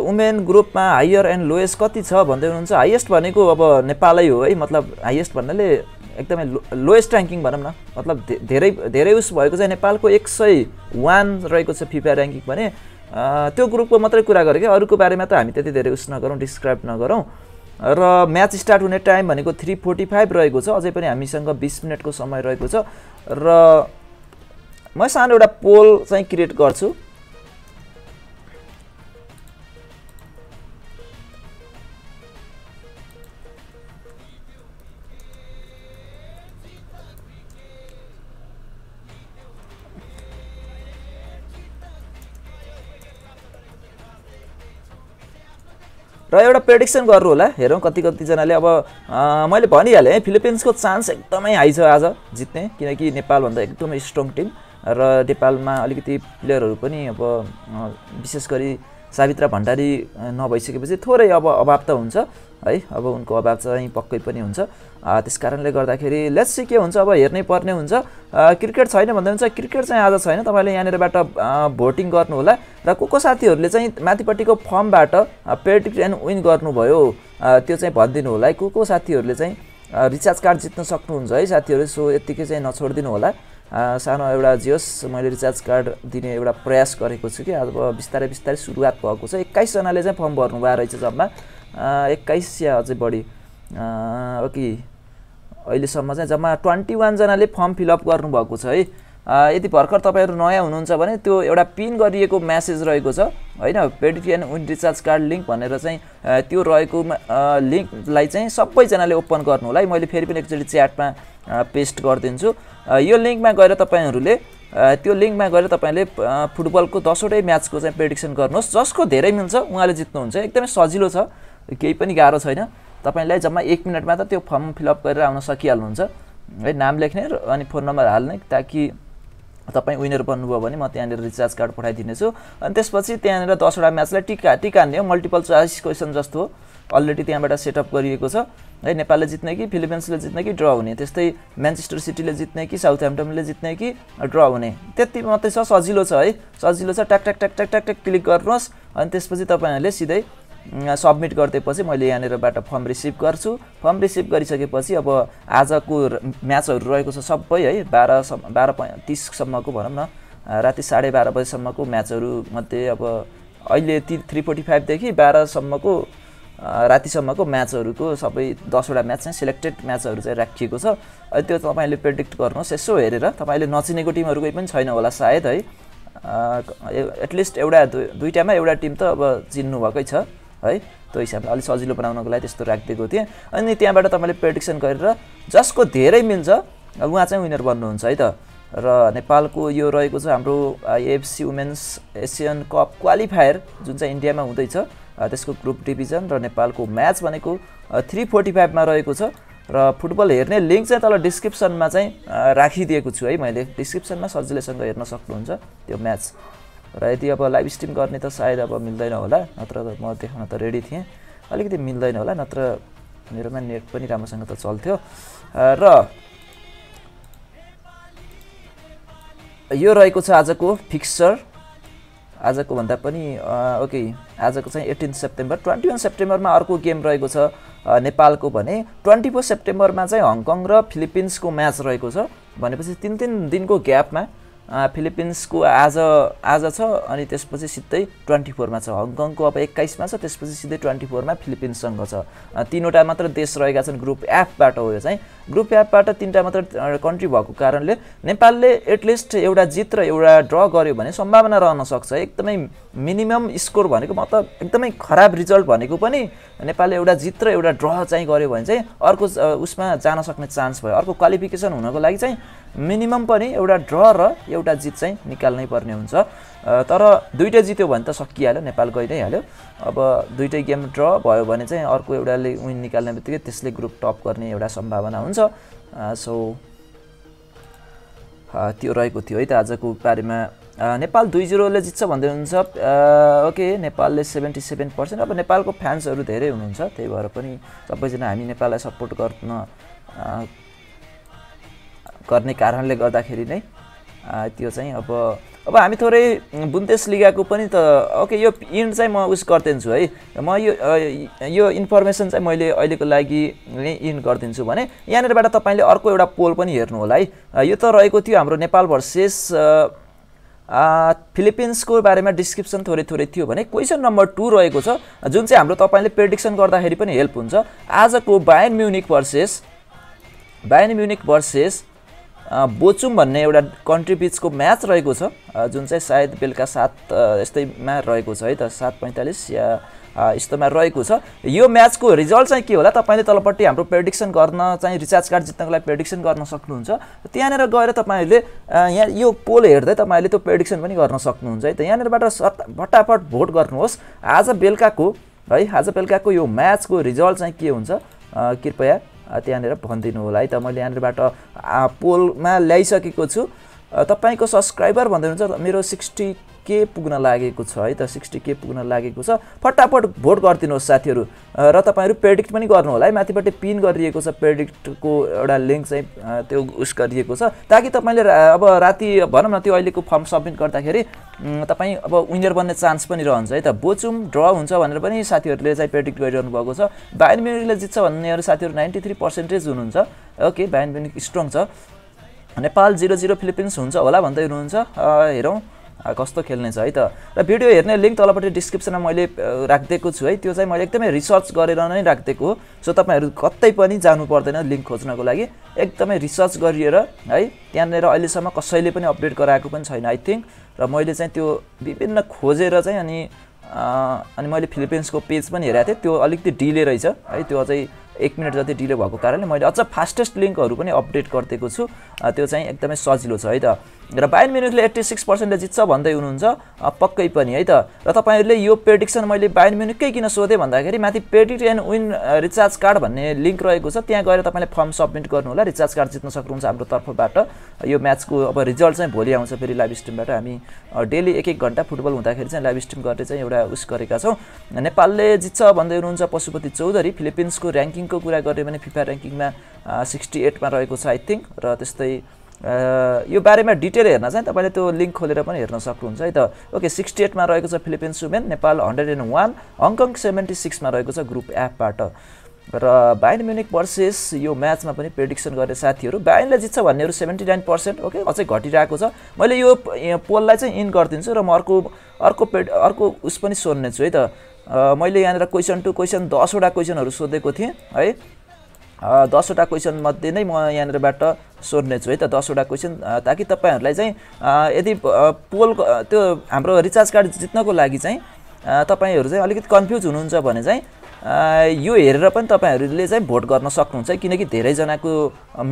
वुमेन ग्रुपमा हाइयर एन्ड लोएस्ट कति छ भन्दै हुनुहुन्छ हाइएस्ट भनेको अब नेपालै हो है मतलब हाइएस्ट भन्नाले एकदमै लो लोएस्ट ऱ्याङ्किङ भनौँ न मतलब धेरै धेरै उस भएको चाहिँ नेपालको एक सय वान रहेको छ फिफा ऱ्याङ्किङ भने त्यो ग्रुपको मात्रै कुरा गरेँ कि अरूको बारेमा त हामी त्यति धेरै उस नगरौँ डिस्क्राइब नगरौँ र म्याच स्टार्ट हुने टाइम भनेको थ्री फोर्टी फाइभ रहेको छ अझै पनि हामीसँग बिस मिनटको समय रहेको छ र म सानो एउटा पोल चाहिँ क्रिएट गर्छु र एउटा प्रेडिक्सन गर्नु होला हेरौँ कति कतिजनाले अब मैले भनिहालेँ है फिलिपिन्सको चान्स एकदमै हाई छ आज जित्ने किनकि नेपालभन्दा एकदमै स्ट्रङ टिम र नेपालमा अलिकति प्लेयरहरू पनि अब विशेष गरी सावित्रा भण्डारी नभइसकेपछि थोरै अब अभाव त हुन्छ है अब उनको अभाव चाहिँ पक्कै पनि हुन्छ त्यस कारणले गर्दाखेरि लेट्स सी के हुन्छ अब हेर्नै पर्ने हुन्छ क्रिकेट छैन भन्दा हुन्छ क्रिकेट चाहिँ आज छैन तपाईँले यहाँनिरबाट भोटिङ गर्नुहोला र को को साथीहरूले चाहिँ माथिपट्टिको फर्मबाट पेड एन्ड विन गर्नुभयो त्यो चाहिँ भनिदिनु होला है को को साथीहरूले चाहिँ रिचार्ज कार्ड जित्न सक्नुहुन्छ है साथीहरू सो यत्तिकै चाहिँ नछोडिदिनु होला सानो एउटा जियोस् मैले रिचार्ज कार्ड दिने एउटा प्रयास गरेको छु कि अब बिस्तारै बिस्तारै सुरुवात भएको छ एक्काइसजनाले चाहिँ फर्म भर्नुभएको रहेछ जम्मा एक्काइस या अझै बढी ओके अहिलेसम्म चाहिँ जम्मा ट्वेन्टी वानजनाले फर्म फिलअप गर्नुभएको छ है यदि भर्खर तपाईँहरू नयाँ हुनुहुन्छ भने त्यो एउटा पिन गरिएको म्यासेज रहेको छ होइन पेडिटिएन विन रिचार्ज कार्ड लिङ्क भनेर चाहिँ त्यो रहेको लिङ्कलाई चाहिँ सबैजनाले ओपन गर्नु होला है मैले फेरि पनि एकचोटि च्याटमा पेस्ट गरिदिन्छु यो लिङ्कमा गएर तपाईँहरूले त्यो लिङ्कमा गएर तपाईँले फुटबलको दसवटै म्याचको चाहिँ प्रेडिक्सन गर्नुहोस् जसको धेरै मिल्छ उहाँले जित्नुहुन्छ एकदमै सजिलो छ केही पनि गाह्रो छैन तपाईँलाई जम्मा एक मिनटमा त त्यो फर्म फिलअप गरेर आउन सकिहाल्नुहुन्छ है नाम लेख्ने अनि फोन नम्बर हाल्ने ताकि तपाईँ विनर बन्नुभयो भने म त्यहाँनिर रिचार्ज कार्ड पठाइदिनेछु अनि त्यसपछि त्यहाँनिर दसवटा म्याचलाई टिका टिका हान्ने हो मल्टिपल चोइस क्वेसन जस्तो हो अलरेडी त्यहाँबाट सेटअप गरिएको छ है नेपालले जित्ने कि फिलिपिन्सले जित्ने कि ड्र हुने त्यस्तै म्यान्चेस्टर सिटीले जित्ने कि साउथ ह्याम्पटनले जित्ने कि ड्र हुने त्यति मात्रै छ सजिलो छ है सजिलो छ ट्याक ट्याक ट्याक ट्याक ट्याक क्लिक गर्नुहोस् अनि त्यसपछि तपाईँहरूले सिधै सब्मिट गरिदिएपछि मैले यहाँनिरबाट फर्म रिसिभ गर्छु फर्म रिसिभ गरिसकेपछि अब आजको म्याचहरू रहेको छ सबै है बाह्रसम्म बाह्र पै तिससम्मको भनौँ न राति साढे बाह्र बजीसम्मको म्याचहरूमध्ये अब अहिले ती थ्री फोर्टी फाइभदेखि बाह्रसम्मको रातिसम्मको म्याचहरूको सबै दसवटा म्याच चाहिँ सिलेक्टेड म्याचहरू चाहिँ राखिएको छ त्यो तपाईँले प्रेडिक्ट गर्नुहोस् यसो हेरेर तपाईँले नचिनेको टिमहरू कोही पनि छैन होला सायद है एटलिस्ट एउटा दुईवटामा एउटा टिम त अब चिन्नुभएकै छ है त्यो हिसाबले अलिक सजिलो बनाउनको लागि त्यस्तो राखिदिएको थिएँ अनि त्यहाँबाट तपाईँले प्रेडिक्सन गरेर जसको धेरै मिल्छ उहाँ चाहिँ विनर बन्नुहुन्छ है त र नेपालको यो रहेको छ हाम्रो AFC women's Asian cup qualifier जुन चाहिँ इन्डियामा हुँदैछ त्यसको ग्रुप डिभिजन र नेपालको म्याच भनेको थ्री फोर्टी फाइभमा रहेको छ र फुटबल हेर्ने लिङ्क चाहिँ तल डिस्क्रिप्सनमा चाहिँ राखिदिएको छु है मैले डिस्क्रिप्सनमा सजिलैसँग हेर्न सक्नुहुन्छ त्यो म्याच र यदि अब लाइभ स्ट्रिम गर्ने त सायद अब मिल्दैन होला नत्र म देखाउन त रेडी थिएँ अलिकति मिल्दैन होला नत्र मेरोमा नेट पनि राम्रोसँग त चल्थ्यो र यो रहेको छ आजको फिक्सर आजको भन्दा पनि ओके आजको चाहिँ एटिन सेप्टेम्बर ट्वेन्टी वान सेप्टेम्बरमा अर्को गेम रहेको छ नेपालको भने ट्वेन्टी फोर सेप्टेम्बरमा चाहिँ हङकङ र फिलिपिन्सको म्याच रहेको छ भनेपछि तिन तिन दिनको ग्यापमा फिलिपिन्सको आज आज छ अनि त्यसपछि सिधै ट्वेन्टी फोरमा छ हङकङको अब एक्काइसमा छ त्यसपछि सिधै ट्वेन्टी फोरमा फिलिपिन्ससँग छ तिनवटा मात्र देश रहेका छन् ग्रुप एफबाट हो यो चाहिँ ग्रुप एफबाट तिनवटा मात्र कन्ट्री भएको कारणले नेपालले एटलिस्ट एउटा जित र एउटा ड्र गर्यो भने सम्भावना रहन सक्छ एकदमै मिनिमम स्कोर भनेको मतलब एकदमै खराब रिजल्ट भनेको पनि नेपालले एउटा जित र एउटा ड्र चाहिँ गर्यो भने चाहिँ अर्को उसमा जान सक्ने चान्स भयो अर्को क्वालिफिकेसन हुनको लागि चाहिँ मिनिमम पनि एउटा ड्र र एउटा जित चाहिँ निकाल्नै पर्ने हुन्छ तर दुइटै जित्यो भने त सकिहाल्यो नेपाल गइ नै हाल्यो अब दुइटै गेम ड्र भयो भने चाहिँ अर्को एउटाले विन निकाल्ने बित्तिकै त्यसले ग्रुप टप गर्ने एउटा सम्भावना हुन्छ सो त्यो रहेको थियो है त आजको बारेमा नेपाल दुई जिरोले जित्छ भन्दै हुनुहुन्छ ओके नेपालले सेभेन्टी सेभेन पर्सेन्ट अब नेपालको फ्यान्सहरू धेरै हुनुहुन्छ त्यही भएर पनि सबैजना हामी नेपाललाई सपोर्ट गर्न गर्ने कारणले गर्दाखेरि नै त्यो चाहिँ अब अब हामी थोरै बुन्देस लिगाको पनि त ओके यो इन्ड चाहिँ म उस गरिदिन्छु है म यो यो इन्फर्मेसन चाहिँ मैले अहिलेको लागि नै इन्ड गरिदिन्छु भने यहाँनिरबाट तपाईँले अर्को एउटा पोल पनि हेर्नु होला है यो त रहेको थियो हाम्रो नेपाल भर्सेस फिलिपिन्सको बारेमा डिस्क्रिप्सन थोरै थोरै थियो भने क्वेसन नम्बर टू रहेको छ जुन चाहिँ हाम्रो तपाईँले प्रेडिक्सन गर्दाखेरि पनि हेल्प हुन्छ आजको Bayern Munich versus Bayern Munich versus Bochum भन्ने एउटा कन्ट्री बिचको म्याच रहेको छ जुन चाहिँ सायद बेलुका सात यस्तैमा रहेको छ है त सात पैँतालिस या यस्तोमा रहेको छ यो म्याचको रिजल्ट चाहिँ के होला तपाईँले तलपट्टि हाम्रो प्रेडिक्सन गर्न चाहिँ रिचार्ज कार्ड जित्नको लागि प्रेडिक्सन गर्न सक्नुहुन्छ त्यहाँनिर गएर तपाईँहरूले यहाँ यो पोल हेर्दै तपाईँहरूले त्यो प्रेडिक्सन पनि गर्न सक्नुहुन्छ है त यहाँनिरबाट फटाफट भोट गर्नुहोस् आज बेलुकाको है आज बेलुकाको यो म्याचको रिजल्ट चाहिँ के हुन्छ कृपया त्यहाँनिर भनिदिनु होला है त मैले यहाँनिरबाट पोलमा ल्याइसकेको छु तपाईँको सब्सक्राइबर भन्दै हुनुहुन्छ मेरो सिक्सटी के पुग्न लागेको छ है त सिक्सटी के पुग्न लागेको छ फटाफट भोट गरिदिनुहोस् साथीहरू र तपाईँहरू प्रेडिक्ट पनि गर्नु होला है माथिबाट पिन गरिएको छ प्रेडिक्टको एउटा लिङ्क चाहिँ त्यो उस गरिएको छ ताकि तपाईँले अब राति भनौँ न त्यो अहिलेको फर्म सब्मिट गर्दाखेरि तपाईँ अब विनर बन्ने चान्स पनि रहन्छ है त बोचुम ड्र हुन्छ भनेर पनि साथीहरूले चाहिँ प्रेडिक्ट गरिरहनु भएको छ बायन म्युनिकले जित्छ भन्नेहरू साथीहरू नाइन्टी थ्री पर्सेन्टेज हुनुहुन्छ ओके बायन म्युनिक स्ट्रङ छ नेपाल जिरो जिरो फिलिपिन्स हुन्छ होला भन्दै हुनुहुन्छ हेरौँ कस्तो खेल्ने छ है त र भिडियो हेर्ने लिङ्क तलपट्टि डिस्क्रिप्सनमा मैले राखिदिएको छु है त्यो चाहिँ मैले एकदमै रिसर्च गरेर नै राखिदिएको हो सो तपाईँहरू कतै पनि जानु पर्दैन लिङ्क खोज्नको लागि एकदमै रिसर्च गरिएर है त्यहाँनिर अहिलेसम्म कसैले पनि अपडेट गराएको पनि छैन आई थिङ्क र मैले चाहिँ त्यो विभिन्न खोजेर चाहिँ अनि अनि मैले फिलिपिन्सको पेज पनि हेरेको थिएँ त्यो अलिकति डिले रहेछ है त्यो अझै एक मिनट जति डिले भएको कारणले मैले अझ फास्टेस्ट लिङ्कहरू पनि अपडेट गरिदिएको छु त्यो चाहिँ एकदमै सजिलो छ है त र बायन म्युनिकले एट्टी सिक्स पर्सेन्टले जित्छ भन्दै हुनुहुन्छ पक्कै पनि है त र तपाईँहरूले यो प्रेडिक्सन मैले बायन म्युनिकै किन सोधेँ भन्दाखेरि माथि predict and win recharge card भन्ने लिङ्क रहेको छ त्यहाँ गएर तपाईँले फर्म सब्मिट गर्नु होला रिचार्ज कार्ड जित्न सक्नुहुन्छ हाम्रो तर्फबाट यो म्याचको अब रिजल्ट चाहिँ भोलि आउँछ फेरि लाइभ स्ट्रिमबाट हामी डेली एक एक घन्टा फुटबल हुँदाखेरि चाहिँ लाइभ स्ट्रिम गर्ने चाहिँ एउटा उस गरेका छौँ नेपालले जित्छ भन्दै हुनुहुन्छ पशुपति चौधरी फिलिपिन्सको ऱ्याङ्किङको कुरा गर्यो भने फिफा ऱ्याङ्किङमा सिक्सटी एटमा रहेको छ आई थिङ्क र त्यस्तै यो बारेमा डिटेल हेर्न चाहिँ तपाईँले त्यो लिङ्क खोलेर पनि हेर्न सक्नुहुन्छ है त ओके सिक्सटी एटमा रहेको छ Philippines women Nepal hundred and one Hong Kong seventy सिक्समा रहेको छ ग्रुप एपबाट र बाइन म्युनिक पर्सेस यो म्याचमा पनि प्रेडिक्सन गर्ने साथीहरू बाइनले जित्छ भन्नेहरू सेभेन्टी नाइन पर्सेन्ट ओके अझै घटिरहेको छ मैले यो पोललाई चाहिँ इन गरिदिन्छु र म अर्को अर्को पेड अर्को उस पनि सोध्नेछु है त मैले यहाँनिर क्वेसन टु क्वेसन दसवटा क्वेसनहरू सोधेको थिएँ है दसवटा क्वेसनमध्ये नै म यहाँनिरबाट सोध्नेछु है त दसवटा क्वेसन ताकि तपाईँहरूलाई चाहिँ यदि पोल त्यो हाम्रो रिचार्ज कार्ड जित्नको लागि चाहिँ तपाईँहरू चाहिँ अलिकति कन्फ्युज हुनुहुन्छ भने चाहिँ यो हेरेर पनि तपाईँहरूले चाहिँ भोट गर्न सक्नुहुन्छ किनकि धेरैजनाको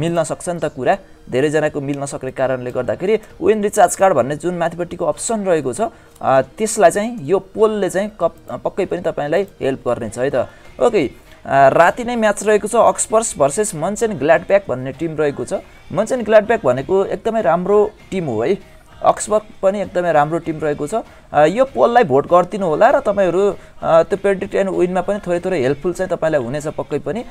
मिल्न सक्छ नि त कुरा धेरैजनाको मिल्न सक्ने कारणले गर्दाखेरि विन रिचार्ज कार्ड भन्ने जुन माथिपट्टिको अप्सन रहेको छ त्यसलाई चाहिँ यो पोलले चाहिँ कप पक्कै पनि तपाईँलाई हेल्प गर्नेछ है त ओके राति नै म्याच रहेको छ अक्सपर्स भर्सेस मन्चेन ग्ल्याडब्याक भन्ने टिम रहेको छ मन्चेन ग्ल्याडब्याक भनेको एकदमै राम्रो टिम हो है अक्सबर्ग पनि एकदमै राम्रो टिम रहेको छ यो पोललाई भोट गरिदिनु होला र तपाईँहरू त्यो प्रेडिक्ट एन्ड विनमा पनि थोरै थोरै हेल्पफुल चाहिँ तपाईँलाई हुनेछ पक्कै पनि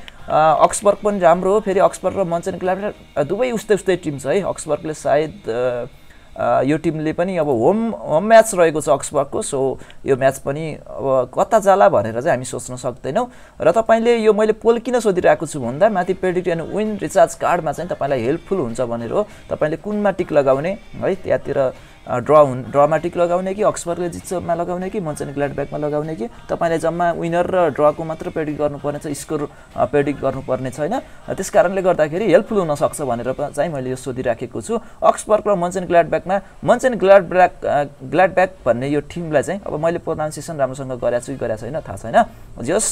अक्सबर्ग पनि राम्रो हो फेरि अक्सबर्ग र मन्चन क्लाब दुवै उस्तै उस्तै टिम छ है अक्सबर्गले सायद यो टिमले पनि अब होम होम म्याच रहेको छ अक्सबर्गको सो यो म्याच पनि अब कता जाला भनेर चाहिँ हामी सोच्न सक्दैनौँ र तपाईँले यो मैले पोल किन सोधिरहेको छु भन्दा माथि प्रेडिक्ट एन्ड विन रिचार्ज कार्डमा चाहिँ तपाईँलाई हेल्पफुल हुन्छ भनेर हो तपाईँले कुनमा टिक लगाउने है त्यहाँतिर ड्र हुन् ड्रमाटिक लगाउने कि अक्सफर्डले जित्समा लगाउने कि मन्चन ग्ल्याड ब्याकमा लगाउने कि तपाईँले जम्मा विनर र ड्रको मात्र प्रेडिक्ट गर्नुपर्ने छ स्कोर प्रेडिक्ट गर्नुपर्ने छैन त्यस कारणले गर्दाखेरि हेल्पफुल हुनसक्छ भनेर चाहिँ मैले यो सोधिराखेको छु अक्सफर्ड र मन्चन ग्ल्याड ब्याकमा Mönchengladbach Gladbach भन्ने यो टिमलाई चाहिँ अब मैले प्रोनाउन्सिएसन राम्रोसँग गरेछु कि गरेको छैन थाहा छैन जस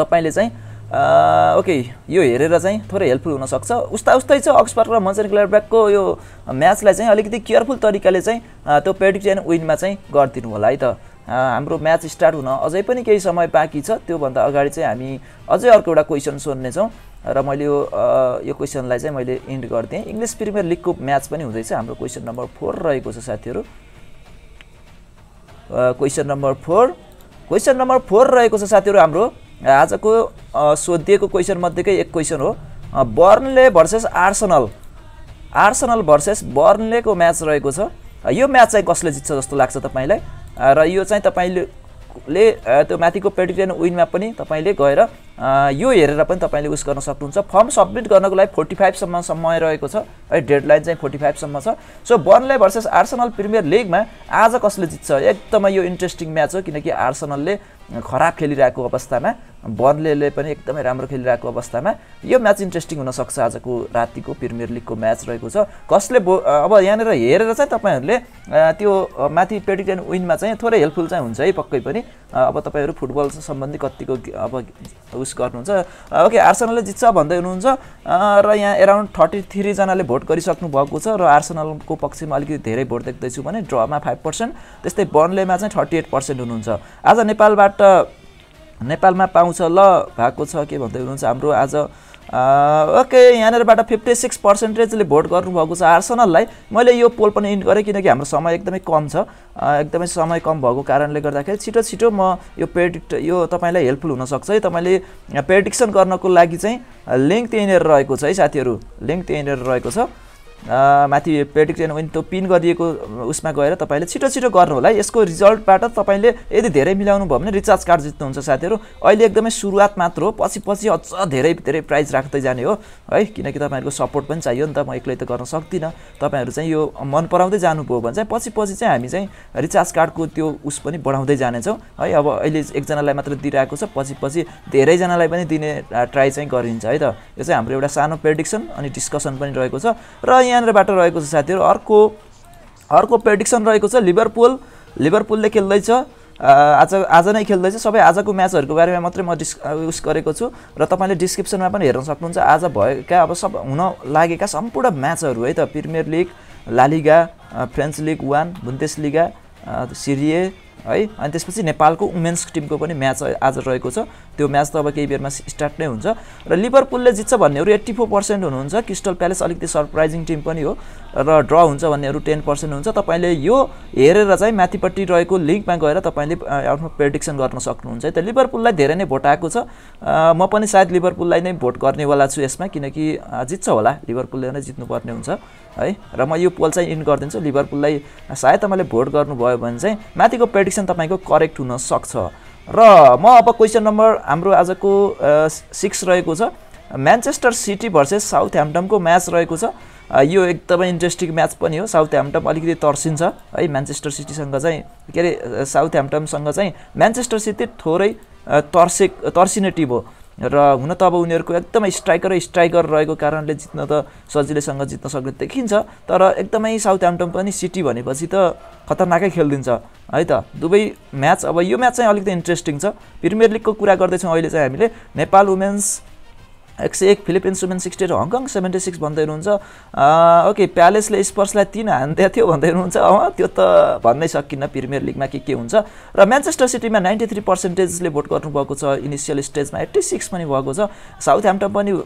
तपाईँले चाहिँ ओके यो हेरेर चाहिँ थोरै हेल्पफुल हुनसक्छ उस्ता उस्तै छ अक्सफर्ड र मन्सन ब्याकको यो म्याचलाई चाहिँ अलिकति केयरफुल तरिकाले चाहिँ त्यो पेडिक्ट विनमा चाहिँ गरिदिनु होला है त हाम्रो म्याच स्टार्ट हुन अझै पनि केही समय बाँकी छ त्योभन्दा अगाडि चाहिँ हामी अझै अर्को एउटा क्वेसन सोध्नेछौँ र मैले यो यो क्वेसनलाई चाहिँ मैले इन्ड गरिदिएँ इङ्ग्लिस प्रिमियर लिगको म्याच पनि हुँदैछ हाम्रो क्वेसन नम्बर फोर रहेको छ साथीहरू question number four question number four रहेको छ साथीहरू हाम्रो आजको सोधिएको क्वेसनमध्येकै एक क्वेसन हो Burnley versus Arsenal Arsenal versus बर्नलेको म्याच रहेको छ यो म्याच चाहिँ कसले जित्छ जस्तो लाग्छ तपाईँलाई र यो चाहिँ तपाईँले त्यो माथिको पेडिटेन विनमा पनि तपाईँले गएर यो हेरेर पनि तपाईँले उस गर्न सक्नुहुन्छ फर्म सब्मिट गर्नको लागि फोर्टी फाइभसम्म समय रहेको छ है डेडलाइन चाहिँ फोर्टी फाइभसम्म छ so Burnley versus Arsenal premier लिगमा आज कसले जित्छ एकदमै यो इन्ट्रेस्टिङ म्याच हो किनकि आर्सनलले खराब खेलिरहेको अवस्थामा बर्नलेले पनि एकदमै राम्रो खेलिरहेको अवस्थामा यो म्याच इन्ट्रेस्टिङ हुनसक्छ आजको रातिको प्रिमियर लिगको म्याच रहेको छ कसले बो अब यहाँनिर हेरेर चाहिँ तपाईँहरूले त्यो माथि पेडिटेन विनमा चाहिँ थोरै हेल्पफुल चाहिँ हुन्छ है पक्कै पनि अब तपाईँहरू फुटबल सम्बन्धी कतिको अब उस गर्नुहुन्छ ओके आर्सनलले जित्छ भन्दै हुनुहुन्छ र यहाँ एराउन्ड थर्टी थ्रीजनाले भोट गरिसक्नु भएको छ र आर्सनलको पक्षमा अलिकति धेरै भोट देख्दैछु भने ड्रमा फाइभ पर्सेन्ट त्यस्तै बर्नलेमा चाहिँ थर्टी एट पर्सेन्ट हुनुहुन्छ आज नेपालबाट नेपालमा पाउँछ ल भएको छ के भन्दै हुनुहुन्छ हाम्रो आज ओके यहाँनिरबाट फिफ्टी सिक्स पर्सेन्टेजले भोट गर्नुभएको छ आर्सनललाई मैले यो पोल पनि इन गरेँ किनकि हाम्रो समय एकदमै कम छ एकदमै समय कम भएको कारणले गर्दाखेरि छिटो छिटो म यो प्रेडिक्ट यो तपाईँलाई हेल्पफुल हुनसक्छ है तपाईँले प्रेडिक्सन गर्नको लागि चाहिँ लिङ्क त्यहीँनिर रहेको छ है साथीहरू लिङ्क त्यहीँनिर रहेको छ माथि प्रेडिक्ट एन्ड विन त्यो पिन गरिएको उसमा गएर तपाईँले छिटो छिटो गर्नु होला यसको रिजल्टबाट तपाईँले यदि धेरै मिलाउनु भयो भने रिचार्ज कार्ड जित्नुहुन्छ साथीहरू अहिले एकदमै सुरुवात मात्र हो पछि पछि अझ धेरै धेरै प्राइज राख्दै जाने हो है किनकि तपाईँहरूको सपोर्ट पनि चाहियो नि त म एक्लै त गर्न सक्दिनँ तपाईँहरू चाहिँ यो मन पराउँदै जानुभयो भने चाहिँ पछि पछि चाहिँ हामी चाहिँ रिचार्ज कार्डको त्यो उस पनि बढाउँदै जानेछौँ है अब अहिले एकजनालाई मात्र दिइरहेको छ पछि पछि धेरैजनालाई पनि दिने ट्राई चाहिँ गरिन्छ है त यो चाहिँ हाम्रो एउटा सानो प्रेडिक्सन अनि डिस्कसन पनि रहेको छ र यहाँनिरबाट रहेको छ साथीहरू अर्को अर्को प्रेडिक्सन रहेको छ लिभरपुल लिभरपुलले खेल्दैछ आज आज नै खेल्दैछ सबै आजको म्याचहरूको बारेमा मात्रै म डिस् उस गरेको छु र तपाईँले डिस्क्रिप्सनमा पनि हेर्न सक्नुहुन्छ आज भएका अब सब हुन लागेका सम्पूर्ण म्याचहरू है त premier league La Liga French league one Bundesliga Serie A है अनि त्यसपछि नेपालको वुमेन्स टिमको पनि म्याच आज रहेको छ त्यो म्याच त अब केही बेरमा स्टार्ट नै हुन्छ र लिभरपुलले जित्छ भन्नेहरू एट्टी फोर पर्सेन्ट हुनुहुन्छ क्रिस्टल प्यालेस अलिकति सरप्राइजिङ टिम पनि हो र ड्र हुन्छ भन्नेहरू टेन पर्सेन्ट हुन्छ तपाईँले यो हेरेर चाहिँ माथिपट्टि रहेको लिङ्कमा गएर तपाईँले आफ्नो प्रेडिक्सन गर्न सक्नुहुन्छ है त लिभरपुललाई धेरै नै भोट आएको छ म पनि सायद लिभरपुललाई नै भोट गर्नेवाला छु यसमा किनकि जित्छ होला लिभरपुलले नै जित्नुपर्ने हुन्छ है र म यो पोल चाहिँ इन गरिदिन्छु लिभरपुललाई सायद तपाईँले भोट गर्नुभयो भने चाहिँ माथिको प्रेडिक्सन तपाईँको करेक्ट हुनसक्छ र म अब क्वेसन नम्बर हाम्रो आजको सिक्स रहेको छ म्यान्चेस्टर सिटी भर्सेस साउथ ह्याम्पटनको म्याच रहेको छ यो एकदमै इन्ट्रेस्टिङ म्याच पनि हो साउथ ह्याम्पटन अलिकति तर्सिन्छ है म्यान्चेस्टर सिटीसँग चाहिँ के अरे साउथ ह्याम्पटनसँग चाहिँ म्यान्चेस्टर सिटी थोरै तर्से तर्सिने टिम हो र हुन त अब उनीहरूको एकदमै स्ट्राइकर र स्ट्राइकर रहेको कारणले जित्न त सजिलैसँग जित्न सक्ने देखिन्छ तर एकदमै साउथ एम्पटन पनि सिटी भनेपछि त खतरनाकै खेलिदिन्छ है त दुवै म्याच अब यो म्याच चाहिँ अलिकति इन्ट्रेस्टिङ छ प्रिमियर लिगको कुरा गर्दैछौँ अहिले चाहिँ हामीले नेपाल वुमेन्स एक सय एक फिलिप इन्स्ट्रुमेन्ट sixty eight Hong Kong seventy six भन्दै हुनुहुन्छ ओके प्यालेसले स्पर्सलाई तिन हान्दै थियो भन्दै हुनुहुन्छ अँ त्यो त भन्नै सकिन्न प्रिमियर लिगमा के के हुन्छ र म्यान्चेस्टर सिटीमा नाइन्टी थ्री पर्सेन्टेजले भोट गर्नुभएको छ इनिसियल स्टेजमा एट्टी सिक्स पनि भएको छ साउथ ह्याम्पटन पनि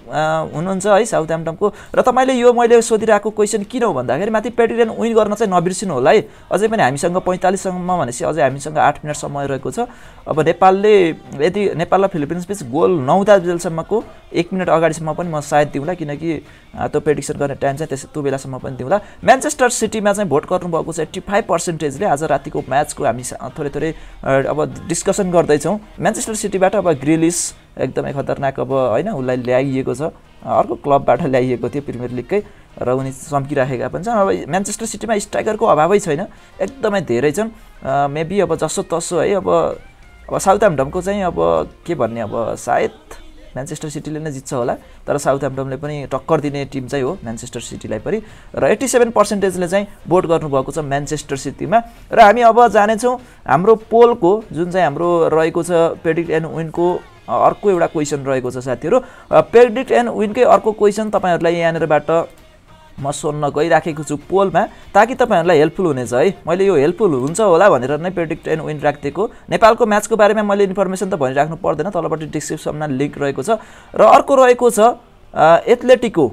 हुनुहुन्छ है साउथ ह्याम्पटनको र तपाईँले यो मैले सोधिरहेको क्वेसन किन हो भन्दाखेरि माथि पेडिरियन विन गर्न चाहिँ नबिर्सिनु होला है अझै पनि हामीसँग पैँतालिससम्म भनेपछि अझै हामीसँग आठ मिनट समय रहेको छ अब नेपालले यदि नेपाल र फिलिपिन्स बिच गोल नहुँदा बेलसम्मको एक मिनट अगाडिसम्म पनि म सायद दिउँला किनकि त्यो प्रेडिक्सन गर्ने टाइम चाहिँ त्यस त्यो बेलासम्म पनि दिउँला म्यान्चेस्टर सिटीमा चाहिँ भोट गर्नुभएको छ एट्टी फाइभ पर्सेन्टेजले आज रातिको म्याचको हामी थोरै थोरै अब डिस्कसन गर्दैछौँ म्यान्चेस्टर सिटीबाट अब ग्रिलिस एकदमै खतरनाक अब होइन उसलाई ल्याइएको छ अर्को क्लबबाट ल्याइएको थियो प्रिमियर लिगकै र उनी चम्किराखेका पनि छन् अब म्यान्चेस्टर सिटीमा स्ट्राइकरको अभावै छैन एकदमै धेरै छन् मेबी अब जसो तसो है अब साउथ ह्याम्पटनको चाहिँ अब के भन्ने अब सायद म्यान्चेस्टर सिटीले नै जित्छ होला तर साउथ ह्याम्पटनले पनि टक्कर दिने टिम चाहिँ हो म्यान्चेस्टर सिटीलाई पनि र एट्टी सेभेन पर्सेन्टेजले चाहिँ भोट गर्नुभएको छ म्यान्चेस्टर सिटीमा र हामी अब जानेछौँ हाम्रो पोलको जुन चाहिँ हाम्रो रहेको छ पेडिक्ट एन्ड विनको अर्को एउटा क्वेसन रहेको छ साथीहरू पेडिक्ट एन्ड विनकै अर्को क्वेसन तपाईँहरूलाई यहाँनिरबाट म सोध्न गइराखेको छु पोलमा ताकि तपाईँहरूलाई हेल्पफुल हुनेछ है मैले यो हेल्पफुल हुन्छ होला भनेर नै प्रेडिक्ट एन्ड विन राखिदिएको नेपालको म्याचको बारेमा मैले इन्फर्मेसन त भनिराख्नु पर्दैन तलपट्टि डिस्क्रिप्सनमा लिङ्क रहेको छ र अर्को रहेको छ एथलेटिको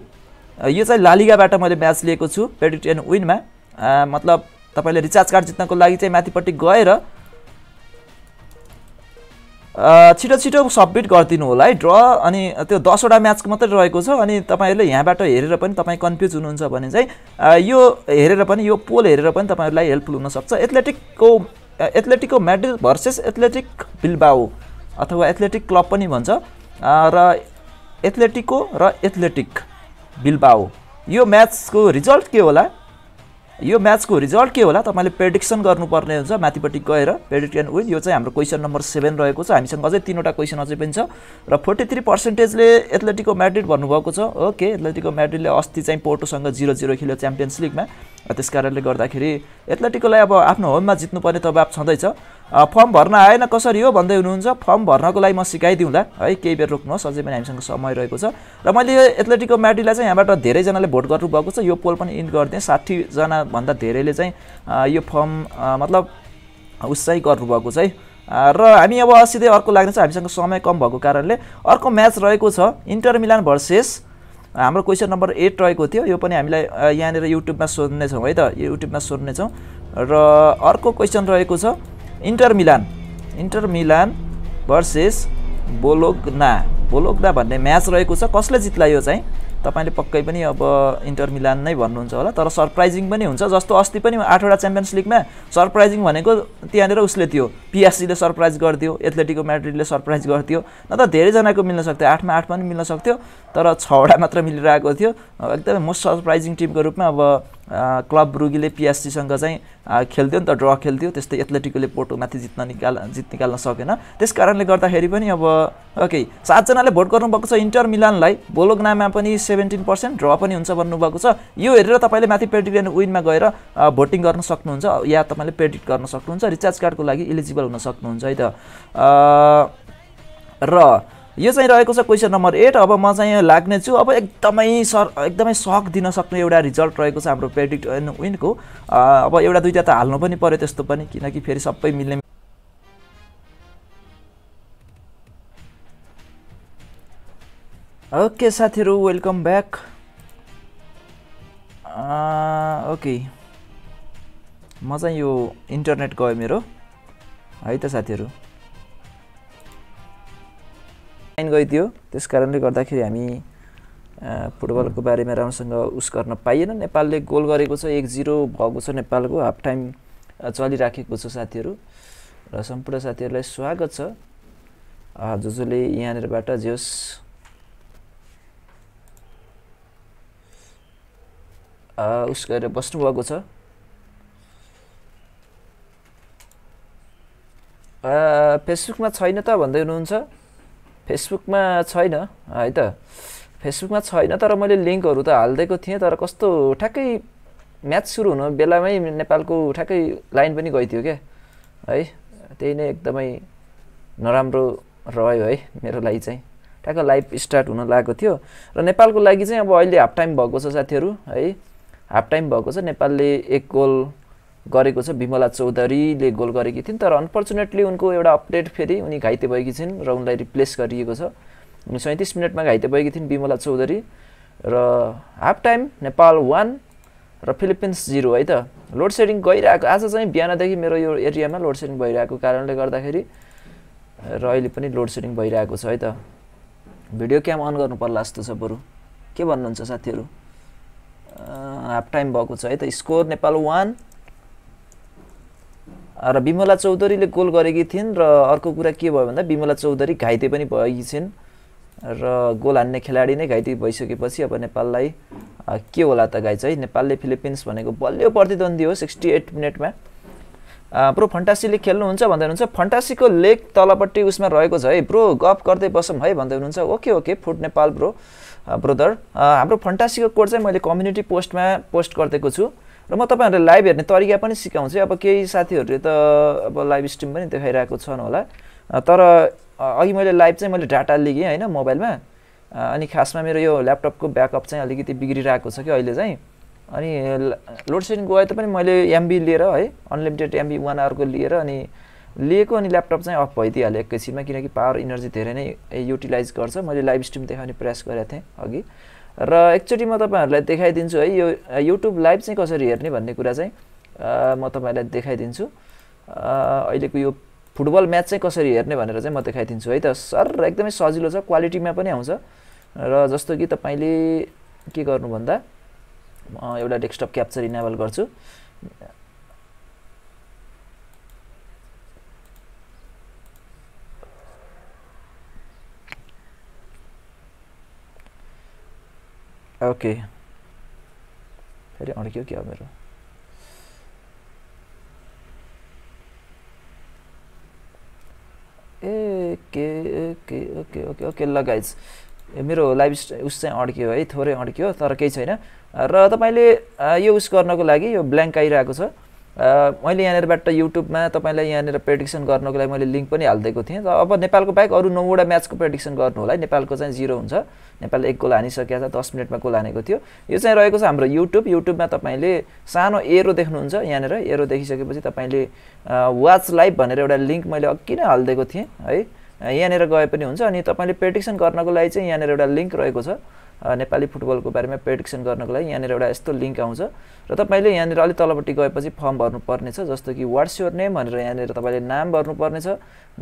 यो चाहिँ लालिगाबाट मैले म्याच लिएको छु प्रेडिक्ट एन्ड विनमा मतलब तपाईँले रिचार्ज कार्ड जित्नको लागि चाहिँ माथिपट्टि गएर छिटो छिटो सब्मिट गरिदिनु होला है ड्र अनि त्यो दसवटा म्याचको मात्रै रहेको छ अनि तपाईँहरूले यहाँबाट हेरेर पनि तपाईँ कन्फ्युज हुनुहुन्छ भने चाहिँ यो हेरेर पनि यो पोल हेरेर पनि तपाईँहरूलाई हेल्पफुल हुनसक्छ एथलेटिकको एथलेटिकको म्याड्रिड भर्सेस एथलेटिक बिल्बाओ अथवा एथलेटिक क्लब पनि भन्छ र एथलेटिको र एथलेटिक बिल्बाओ यो म्याचको रिजल्ट के होला यो म्याचको रिजल्ट के होला तपाईँले प्रेडिक्सन गर्नुपर्ने हुन्छ माथिपट्टि गएर प्रेडिक्ट एन्ड विन यो चाहिँ हाम्रो क्वेसन नम्बर सेभेन रहेको छ हामीसँग अझै तिनवटा क्वेसन अझै पनि छ र फोर्टी थ्री पर्सेन्टेजले एथलेटिको म्याड्रिड भन्नुभएको छ ओके एथलेटिको म्याड्रिडले अस्ति चाहिँ पोर्टोसँग जिरो जिरो खेल्यो च्याम्पियन्स लिगमा त्यस कारणले गर्दाखेरि एथलेटिकोलाई अब आफ्नो होममा जित्नुपर्ने दबाब छँदैछ फर्म भर्न आएन कसरी हो भन्दै हुनुहुन्छ फर्म भर्नको लागि म सिकाइदिउँला है केही बेर रोक्नुहोस् अझै पनि हामीसँग समय रहेको छ र मैले यो एथलेटिकको म्याटीलाई चाहिँ यहाँबाट धेरैजनाले भोट गर्नुभएको छ यो पोल पनि इन्ड गरिदिएँ साठीजनाभन्दा धेरैले चाहिँ यो फर्म मतलब उत्साही गर्नुभएको छ है र हामी अब सिधै अर्को लाग्नेछ हामीसँग समय कम भएको कारणले अर्को म्याच रहेको छ इन्टर मिलान भर्सेस हाम्रो क्वेसन नम्बर एट रहेको थियो यो पनि हामीलाई यहाँनिर युट्युबमा सोध्नेछौँ है त युट्युबमा सोध्नेछौँ र अर्को क्वेसन रहेको छ Inter Milan Inter Milan versus Bologna Bologna भन्ने म्याच रहेको छ कसले जित्ला यो चाहिँ तपाईँले पक्कै पनि अब इन्टर मिलान नै भन्नुहुन्छ होला तर सरप्राइजिङ पनि हुन्छ जस्तो अस्ति पनि आठवटा च्याम्पियन्स लिगमा सरप्राइजिङ भनेको त्यहाँनिर उसले थियो पिएससीले सरप्राइज गरिदियो एथलेटिको म्याड्रिडले सरप्राइज गरिदियो न त धेरैजनाको मिल्न सक्थ्यो आठमा आठमा पनि मिल्न सक्थ्यो तर छवटा मात्र मिलेर आएको थियो एकदमै मोस्ट सरप्राइजिङ टिमको रूपमा अब क्लब रुगीले पिएचसीसँग चाहिँ खेल्थ्यो नि त ड्र खेल्थ्यो त्यस्तै एथलेटिकले पोर्टोमाथि जित्न निकाल जित निकाल्न सकेन त्यस कारणले गर्दाखेरि पनि अब ओके सातजनाले भोट गर्नुभएको छ इन्टर मिलानलाई बोलोगनामा पनि सेभेन्टिन पर्सेन्ट ड्र पनि हुन्छ भन्नुभएको छ यो हेरेर तपाईँले माथि पेडिग्रेन विनमा गएर भोटिङ गर्न सक्नुहुन्छ या तपाईँले पेडिट गर्न सक्नुहुन्छ रिचार्ज कार्डको लागि इलिजिबल हुन सक्नुहुन्छ है त र यो चाहिँ रहेको छ क्वेसन नम्बर एट अब म चाहिँ यो छु अब एकदमै सर एकदमै सक दिन सक्ने एउटा रिजल्ट रहेको छ हाम्रो प्रेडिक्ट एन्ड विनको अब एउटा दुइटा त हाल्नु पनि पऱ्यो त्यस्तो पनि किनकि फेरि सबै मिल्ने ओके साथीहरू वेलकम ब्याक ओके म चाहिँ यो इन्टरनेट गयो मेरो है त साथीहरू लाइन गइदियो त्यस कारणले गर्दाखेरि हामी फुटबलको बारेमा राम्रोसँग उस गर्न पाइएन नेपालले गोल गरेको छ एक जिरो भएको छ नेपालको हाफ टाइम चलिराखेको छ साथीहरू र सम्पूर्ण साथीहरूलाई स्वागत छ जो जसले यहाँनिरबाट जे होस् उस गरेर बस्नुभएको छ फेसबुकमा छैन त भन्दै हुनुहुन्छ फेसबुकमा छैन है त फेसबुकमा छैन तर मैले लिङ्कहरू त हालिदिएको थिएँ तर कस्तो ठ्याक्कै म्याच सुरु हुनु बेलामै नेपालको ठ्याक्कै लाइन पनि गइथ्यो क्या है त्यही नै एकदमै नराम्रो रह्यो है मेरो लागि चाहिँ ठ्याक्क लाइफ स्टार्ट हुन लागेको थियो र नेपालको लागि चाहिँ अब अहिले हाफ टाइम भएको छ साथीहरू है हाफ टाइम भएको छ नेपालले एक गोल गरेको छ विमला चौधरीले गोल गरेकी थिइन् तर अनफर्चुनेटली उनको एउटा अपडेट फेरि उनी घाइते भएकी छिन् र उनलाई रिप्लेस गरिएको छ उनी सैँतिस मिनटमा घाइते भएकी थिइन् विमला चौधरी र हाफ टाइम नेपाल वान र फिलिपिन्स जिरो है त लोड सेडिङ गइरहेको आज चाहिँ बिहानदेखि मेरो यो एरियामा लोड सेडिङ भइरहेको कारणले गर्दाखेरि र अहिले पनि लोड सेडिङ भइरहेको छ है त भिडियो क्याम अन गर्नु पर्ला जस्तो छ बरु के भन्नुहुन्छ साथीहरू हाफ टाइम भएको छ है त स्कोर नेपाल वान र विमला चौधरीले गोल गरेकी थिइन् र अर्को कुरा के भयो भन्दा विमला चौधरी घाइते पनि भएकी छिन् र गोल हान्ने खेलाडी नै घाइते भइसकेपछि अब नेपाललाई के होला त गाइज है नेपालले फिलिपिन्स भनेको बलियो प्रतिद्वन्दी हो सिक्सटी एट मिनटमा प्रो फन्टासीले खेल्नुहुन्छ भन्दै हुनुहुन्छ फन्टासीको लेग तलपट्टि उसमा रहेको छ है ब्रो गफ गर्दै बसौँ है भन्दै हुनुहुन्छ okay okay foot Nepal bro brother हाम्रो फन्टासीको कोड चाहिँ मैले कम्युनिटी पोस्टमा पोस्ट गरिदिएको छु र म तपाईँहरूले लाइभ हेर्ने तरिका पनि सिकाउँछु अब केही साथीहरूले त अब लाइभ स्ट्रिम पनि देखाइरहेको छन् होला तर अघि मैले लाइभ चाहिँ मैले डाटा लिएँ होइन मोबाइलमा अनि खासमा मेरो यो ल्यापटपको ब्याकअप चाहिँ अलिकति बिग्रिरहेको छ कि अहिले चाहिँ अनि लोड सेडिङ गयो त पनि मैले एमबी लिएर है अनलिमिटेड एमबी वान आवरको लिएर अनि लिएको अनि ल्यापटप चाहिँ अफ भइदिइहाल्यो एकैछिनमा किनकि पावर इनर्जी धेरै नै युटिलाइज गर्छ मैले लाइभ स्ट्रिम देखाउने प्रयास गरेको थिएँ अघि र एकचोटि म तपाईँहरूलाई देखाइदिन्छु है यो युट्युब लाइभ चाहिँ कसरी हेर्ने भन्ने कुरा चाहिँ म तपाईँहरूलाई देखाइदिन्छु अहिलेको यो फुटबल म्याच चाहिँ कसरी हेर्ने भनेर चाहिँ म देखाइदिन्छु है त सर एकदमै सजिलो छ क्वालिटीमा पनि आउँछ र जस्तो कि तपाईँले के गर्नु गर्नुभन्दा एउटा डेस्कटप क्याप्चर इनेबल गर्छु ओके फेरि अड्क्यो क्या मेरो ए के ओके ओके ओके ओके ल गाइज मेरो लाइभ उस चाहिँ अड्क्यो है थोरै अड्क्यो तर केही छैन र तपाईँले यो उस गर्नको लागि यो ब्ल्याङ्क आइरहेको छ मैले यहाँनिरबाट युट्युबमा तपाईँलाई यहाँनिर प्रेडिक्सन गर्नको लागि मैले लिङ्क पनि हालिदिएको थिएँ र अब नेपालको बाहेक अरू नौवटा म्याचको प्रेडिक्सन गर्नु होला नेपालको चाहिँ जिरो हुन्छ नेपाल एक गोल हानिसकेको छ दस मिनटमा गोल हानेको थियो यो चाहिँ रहेको छ हाम्रो युट्युब युट्युबमा तपाईँले सानो एरो देख्नुहुन्छ यहाँनिर एरो देखिसकेपछि तपाईँले वाच लाइभ भनेर एउटा लिङ्क मैले अघि नै हालिदिएको थिएँ है यहाँनिर गए पनि हुन्छ अनि तपाईँले प्रेडिक्सन गर्नको लागि चाहिँ यहाँनिर एउटा लिङ्क रहेको छ नेपाली फुटबलको बारेमा प्रेडिक्सन गर्नको लागि यहाँनिर एउटा यस्तो लिङ्क आउँछ र तपाईँले यहाँनिर अलिक तलपट्टि गएपछि फर्म भर्नुपर्नेछ जस्तो कि वाट्स योर नेम भनेर यहाँनिर तपाईँले नाम भर्नुपर्नेछ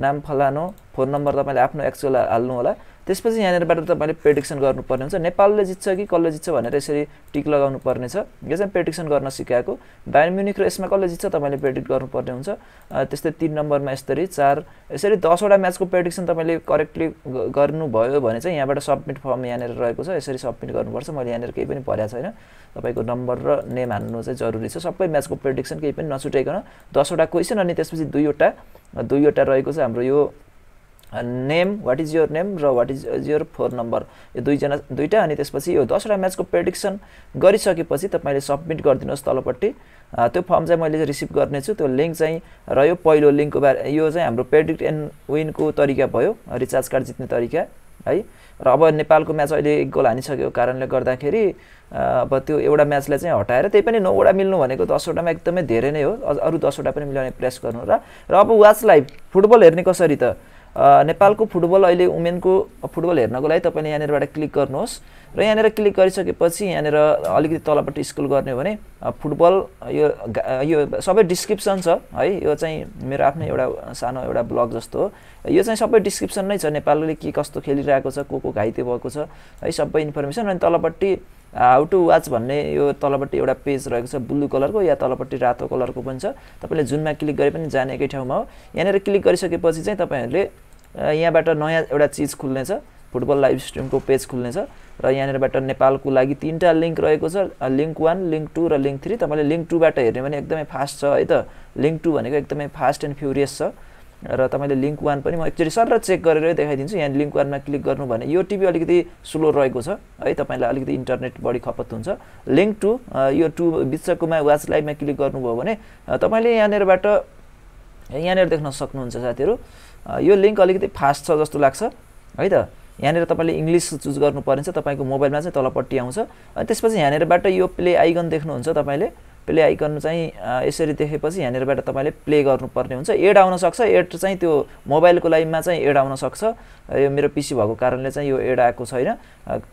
नाम फलानु फोन नम्बर तपाईँले आफ्नो एक्चुअल हाल्नु होला त्यसपछि यहाँनिरबाट तपाईँले प्रेडिक्सन गर्नुपर्ने हुन्छ नेपालले जित्छ कि कसले जित्छ भनेर यसरी टिक लगाउनु पर्नेछ यो चाहिँ प्रेडिक्सन गर्न सिकाएको बायर म्युनिक र यसमा कसले जित्छ तपाईँले प्रेडिक्ट गर्नुपर्ने हुन्छ त्यस्तै तिन नम्बरमा यसरी चार यसरी दसवटा म्याचको प्रेडिक्सन तपाईँले करेक्टली गर्नुभयो भने चाहिँ यहाँबाट सब्मिट फर्म यहाँनिर रहेको छ यसरी सब्मिट गर्नुपर्छ मैले यहाँनिर केही पनि भरेको छैन तपाईँको नम्बर र नेम हान्नु चाहिँ जरुरी छ सबै म्याचको प्रेडिक्सन केही पनि नछुटाइकन दसवटा क्वेसन अनि त्यसपछि दुईवटा दुईवटा रहेको छ हाम्रो यो name what is your name र what is your phone number यो दुईजना दुईवटा अनि त्यसपछि यो दसवटा म्याचको प्रेडिक्सन गरिसकेपछि तपाईँले सब्मिट गरिदिनुहोस् तलपट्टि त्यो फर्म चाहिँ मैले रिसिभ गर्नेछु त्यो लिङ्क चाहिँ रह्यो पहिलो लिङ्कको बारे यो चाहिँ हाम्रो प्रेडिक्ट एन्ड विनको तरिका भयो रिचार्ज कार्ड जित्ने तरिका है र अब नेपालको म्याच अहिले एक गोल हानिसकेको कारणले गर्दाखेरि अब त्यो एउटा म्याचलाई चाहिँ हटाएर त्यही पनि नौवटा मिल्नु भनेको दसवटामा एकदमै धेरै नै हो अरू दसवटा पनि मिलाउने प्रेस गर्नु र अब वाच लाइभ फुटबल हेर्ने कसरी त नेपालको फुटबल अहिले वुमेनको फुटबल हेर्नको लागि तपाईँले यहाँनिरबाट क्लिक गर्नुहोस् र यहाँनिर क्लिक गरिसकेपछि यहाँनिर अलिकति तलपट्टि स्कुल गर्ने हो भने फुटबल यो यो सबै डिस्क्रिप्सन छ है यो चाहिँ मेरो आफ्नै एउटा सानो एउटा ब्लग जस्तो हो यो चाहिँ सबै डिस्क्रिप्सन नै छ नेपालले के कस्तो खेलिरहेको छ को को घाइते भएको छ है सबै इन्फर्मेसन अनि तलपट्टि हाउ टु वाच भन्ने यो तलपट्टि एउटा पेज रहेको छ ब्लु कलरको या तलपट्टि रातो कलरको पनि छ तपाईँले जुनमा क्लिक गरे पनि जाने एकै ठाउँमा हो यहाँनिर क्लिक गरिसकेपछि चाहिँ तपाईँहरूले यहाँबाट नयाँ एउटा चिज खुल्नेछ फुटबल लाइभ स्ट्रिमको पेज खुल्नेछ र यहाँनिरबाट नेपालको लागि तिनवटा लिङ्क रहेको छ लिङ्क वान लिङ्क टू र लिङ्क थ्री तपाईँले लिङ्क टूबाट हेर्ने भने एकदमै फास्ट छ है त लिङ्क टू भनेको एकदमै फास्ट एन्ड फ्युरियस छ र तपाईँले लिङ्क वान पनि म एकचोटि सर चेक गरेरै देखाइदिन्छु यहाँ लिङ्क वानमा क्लिक गर्नु भने यो टिभी अलिकति स्लो रहेको छ है तपाईँलाई अलिकति इन्टरनेट बढी खपत हुन्छ लिङ्क टू यो टु बिचकोमा वाच लाइभमा क्लिक गर्नुभयो भने तपाईँले यहाँनिरबाट यहाँनिर देख्न सक्नुहुन्छ साथीहरू यो लिङ्क अलिकति फास्ट छ जस्तो लाग्छ है त यहाँनिर तपाईँले इङ्ग्लिस चुज गर्नु छ तपाईँको मोबाइलमा चाहिँ तलपट्टि आउँछ अनि त्यसपछि यहाँनिरबाट यो प्ले आइकन देख्नुहुन्छ तपाईँले प्ले आइकन चाहिँ यसरी देखेपछि यहाँनिरबाट तपाईँले प्ले गर्नुपर्ने हुन्छ एड आउनसक्छ एड चाहिँ त्यो मोबाइलको लाइनमा चाहिँ एड आउनसक्छ यो मेरो पिसी भएको कारणले चाहिँ यो एड आएको छैन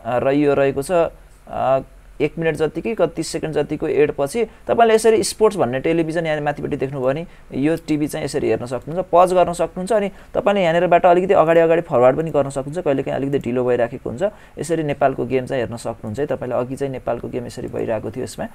र यो रहेको छ एक मिनट कि कति सेकेन्ड जतिको एड पछि तपाईँले यसरी स्पोर्ट्स भन्ने टेलिभिजन यहाँ माथिपट्टि देख्नुभयो भने यो टिभी चाहिँ यसरी हेर्न सक्नुहुन्छ पज गर्न सक्नुहुन्छ अनि तपाईँले यहाँनिरबाट अलिकति अगाडि अगाडि फरवर्ड पनि गर्न सक्नुहुन्छ कहिलेकाहीँ अलिकति ढिलो भइराखेको हुन्छ यसरी नेपालको गेम चाहिँ हेर्न सक्नुहुन्छ है तपाईँले अघि चाहिँ नेपालको गेम यसरी भइरहेको थियो यसमा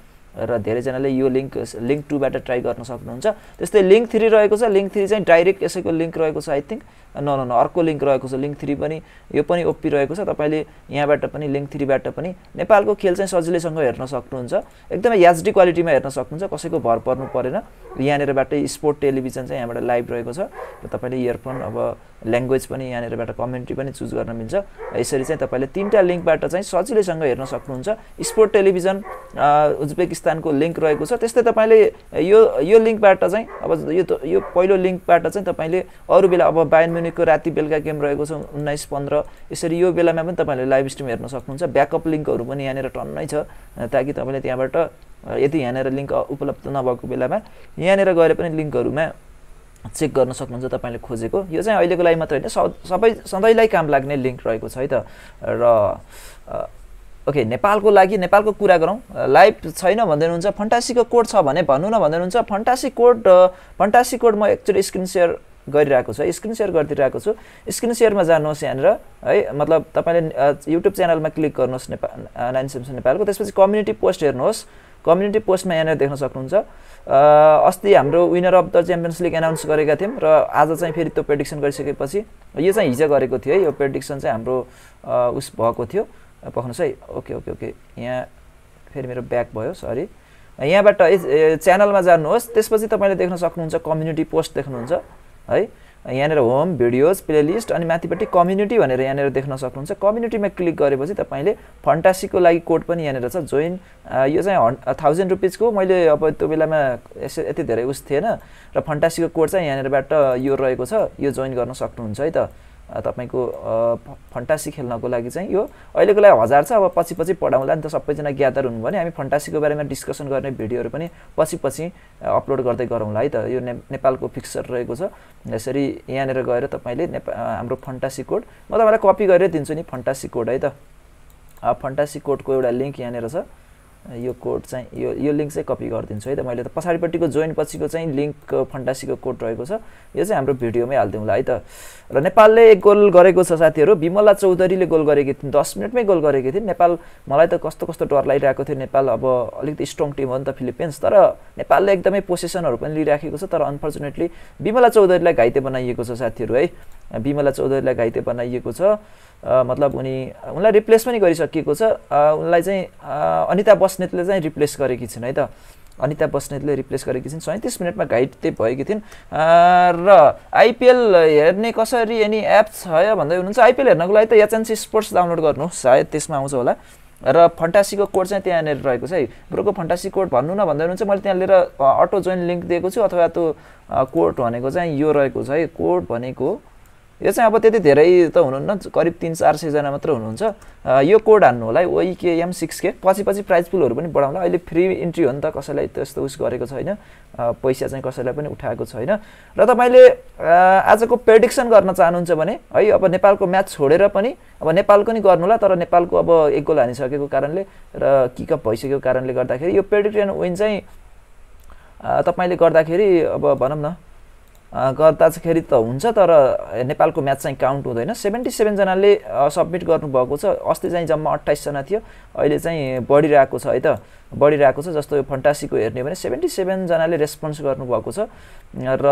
र धेरैजनाले यो लिङ्क लिङ्क टूबाट ट्राई गर्न सक्नुहुन्छ त्यस्तै लिङ्क थ्री रहेको छ लिङ्क थ्री चाहिँ डाइरेक्ट यसैको लिङ्क रहेको छ आई थिङ्क न न न अर्को लिङ्क रहेको छ लिङ्क थ्री पनि यो पनि ओपी रहेको छ तपाईँले यहाँबाट पनि लिङ्क थ्रीबाट पनि नेपालको खेल चाहिँ सजिलैसँग हेर्न सक्नुहुन्छ एकदमै एचडी क्वालिटीमा हेर्न सक्नुहुन्छ कसैको भर पर्नु परेन यहाँनिरबाटै स्पोर्ट टेलिभिजन चाहिँ यहाँबाट लाइभ रहेको छ र तपाईँले इयरफोन अब ल्याङ्ग्वेज पनि यहाँनिरबाट कमेन्ट्री पनि चुज गर्न मिल्छ यसरी चाहिँ तपाईँले तिनवटा लिङ्कबाट चाहिँ सजिलैसँग हेर्न सक्नुहुन्छ स्पोर्ट टेलिभिजन उज्बेकिस्तानको लिङ्क रहेको छ त्यस्तै तपाईँले यो यो लिङ्कबाट चाहिँ अब यो यो पहिलो लिङ्कबाट चाहिँ तपाईँले अरू बेला अब बायन म्युनिकको राति बेलुका गेम रहेको छ उन्नाइस पन्ध्र यसरी यो बेलामा पनि तपाईँले लाइभ स्ट्रिम हेर्न सक्नुहुन्छ ब्याकअप लिङ्कहरू पनि यहाँनिर टन्नै छ ताकि तपाईँले त्यहाँबाट यदि यहाँनिर लिङ्क उपलब्ध नभएको बेलामा यहाँनिर गएर पनि लिङ्कहरूमा चेक गर्न सक्नुहुन्छ तपाईँले खोजेको यो चाहिँ अहिलेको लागि मात्र होइन सबै सधैँलाई काम लाग्ने लिङ्क रहेको छ है त र ओके नेपालको लागि नेपालको कुरा गरौँ लाइभ छैन भन्दै हुनुहुन्छ फन्टासीको कोड छ भने भन्नु न भन्दै हुनुहुन्छ फन्टासी कोड फन्टासी कोड म एक्चुली स्क्रिन सेयर गरिरहेको छु स्क्रिन सेयर गरिदिइरहेको छु स्क्रिन सेयरमा जानुहोस् यहाँनिर है मतलब तपाईँले युट्युब च्यानलमा क्लिक गर्नुहोस् नेपाल नाइन सेम्सन नेपालको त्यसपछि कम्युनिटी पोस्ट हेर्नुहोस् कम्युनिटी पोस्टमा यहाँनिर देख्न सक्नुहुन्छ अस्ति हाम्रो winner of the champions league announce गरेका थियौँ र आज चाहिँ फेरि त्यो प्रेडिक्सन गरिसकेपछि यो चाहिँ हिजो गरेको थियो है यो प्रेडिक्सन चाहिँ हाम्रो उस भएको थियो पख्नुहोस् है ओके ओके ओके यहाँ फेरि मेरो ब्याक भयो सरी यहाँबाट च्यानलमा जानुहोस् त्यसपछि तपाईँले देख्न सक्नुहुन्छ कम्युनिटी पोस्ट देख्नुहुन्छ है यहाँनिर होम भिडियोज प्लेलिस्ट अनि माथिपट्टि कम्युनिटी भनेर यहाँनिर देख्न सक्नुहुन्छ कम्युनिटीमा क्लिक गरेपछि तपाईँले फन्टासीको लागि कोड पनि यहाँनिर छ जोइन यो चाहिँ हन् थाउजन्ड रुपिजको मैले अब त्यो बेलामा यसो यति धेरै उस थिएन र फन्टासीको कोड चाहिँ यहाँनिरबाट यो रहेको छ यो जोइन गर्न सक्नुहुन्छ है त तपाईँको फन्टासी खेल्नको लागि चाहिँ यो अहिलेको लागि हजार छ अब पछि पछि पढाउँला नि त सबैजना ग्यादर हुनु भने हामी फन्टासीको बारेमा डिस्कसन गर्ने भिडियोहरू पनि पछि पछि अपलोड गर्दै गरौँला है त यो ने, नेपालको फिक्सर रहेको छ यसरी यहाँनिर गएर तपाईँले नेपाल हाम्रो फन्टासी कोड म तपाईँलाई कपी गरेर दिन्छु नि फन्टासी कोड है त फन्टासी कोडको एउटा लिङ्क यहाँनिर छ यो कोड चाहिँ यो यो लिङ्क चाहिँ कपी गरिदिन्छु है त मैले त पछाडिपट्टिको जोइन पछिको चाहिँ लिङ्क फन्टासीको कोड रहेको छ यो चाहिँ हाम्रो भिडियोमै हालिदिउँला है त र नेपालले एक गोल गरेको छ साथीहरू विमला चौधरीले गोल गरेकी थिइन् दस मिनटमै गोल गरेकी थिइन् नेपाल मलाई त कस्तो कस्तो डर लागिरहेको थियो नेपाल अब अलिकति स्ट्रङ टिम हो नि त फिलिपिन्स तर नेपालले एकदमै पोसेसनहरू पनि लिइराखेको छ तर अनफर्चुनेटली विमला चौधरीलाई घाइते बनाइएको छ साथीहरू है बिमला चौधरीलाई घाइते बनाइएको छ मतलब उनी उनलाई रिप्लेस पनि गरिसकिएको छ उनलाई चाहिँ अनिता बस्नेतले चाहिँ रिप्लेस गरेकी छिन् है त अनिता बस्नेतले रिप्लेस गरेकी छिन् सैँतिस मिनटमा घाइते भएकी थिइन् र आइपिएल हेर्ने कसरी यनि एप छ भन्दै हुनुहुन्छ आइपिएल हेर्नको लागि त एचएनसी स्पोर्ट्स डाउनलोड गर्नुहोस् सायद त्यसमा आउँछ होला र फन्टासीको कोड चाहिँ त्यहाँनिर रहेको छ है ब्रोको फन्टासी कोड भन्नु न भन्दै हुनुहुन्छ मैले त्यहाँ लिएर अटो जोइन लिङ्क दिएको छु अथवा त्यो कोड भनेको चाहिँ यो रहेको छ है कोड भनेको यो चाहिँ अब त्यति धेरै त हुनुहुन्न करिब तिन चार सयजना मात्र हुनुहुन्छ यो कोड हान्नु होला है के सिक्स के पछि पछि प्राइज पुलहरू पनि बढाउँला अहिले फ्री इन्ट्री हो नि त कसैलाई त्यस्तो उस गरेको छैन पैसा चाहिँ कसैलाई पनि उठाएको छैन र तपाईँले आजको प्रेडिक्सन गर्न चाहनुहुन्छ भने है अब नेपालको म्याच छोडेर पनि अब नेपालको नि गर्नुहोला तर नेपालको अब एक गोल हानिसकेको कारणले र किकअप भइसकेको कारणले गर्दाखेरि यो प्रेडिक्सन विन चाहिँ तपाईँले गर्दाखेरि अब भनौँ न गर्दाखेरि त हुन्छ तर नेपालको म्याच चाहिँ काउन्ट हुँदैन सेभेन्टी सेभेनजनाले सब्मिट गर्नुभएको छ अस्ति चाहिँ जम्मा अट्ठाइसजना थियो अहिले चाहिँ बढिरहेको छ है त बढिरहेको छ जस्तो यो फन्टासीको हेर्ने भने सेभेन्टी सेभेनजनाले रेस्पोन्स गर्नुभएको छ र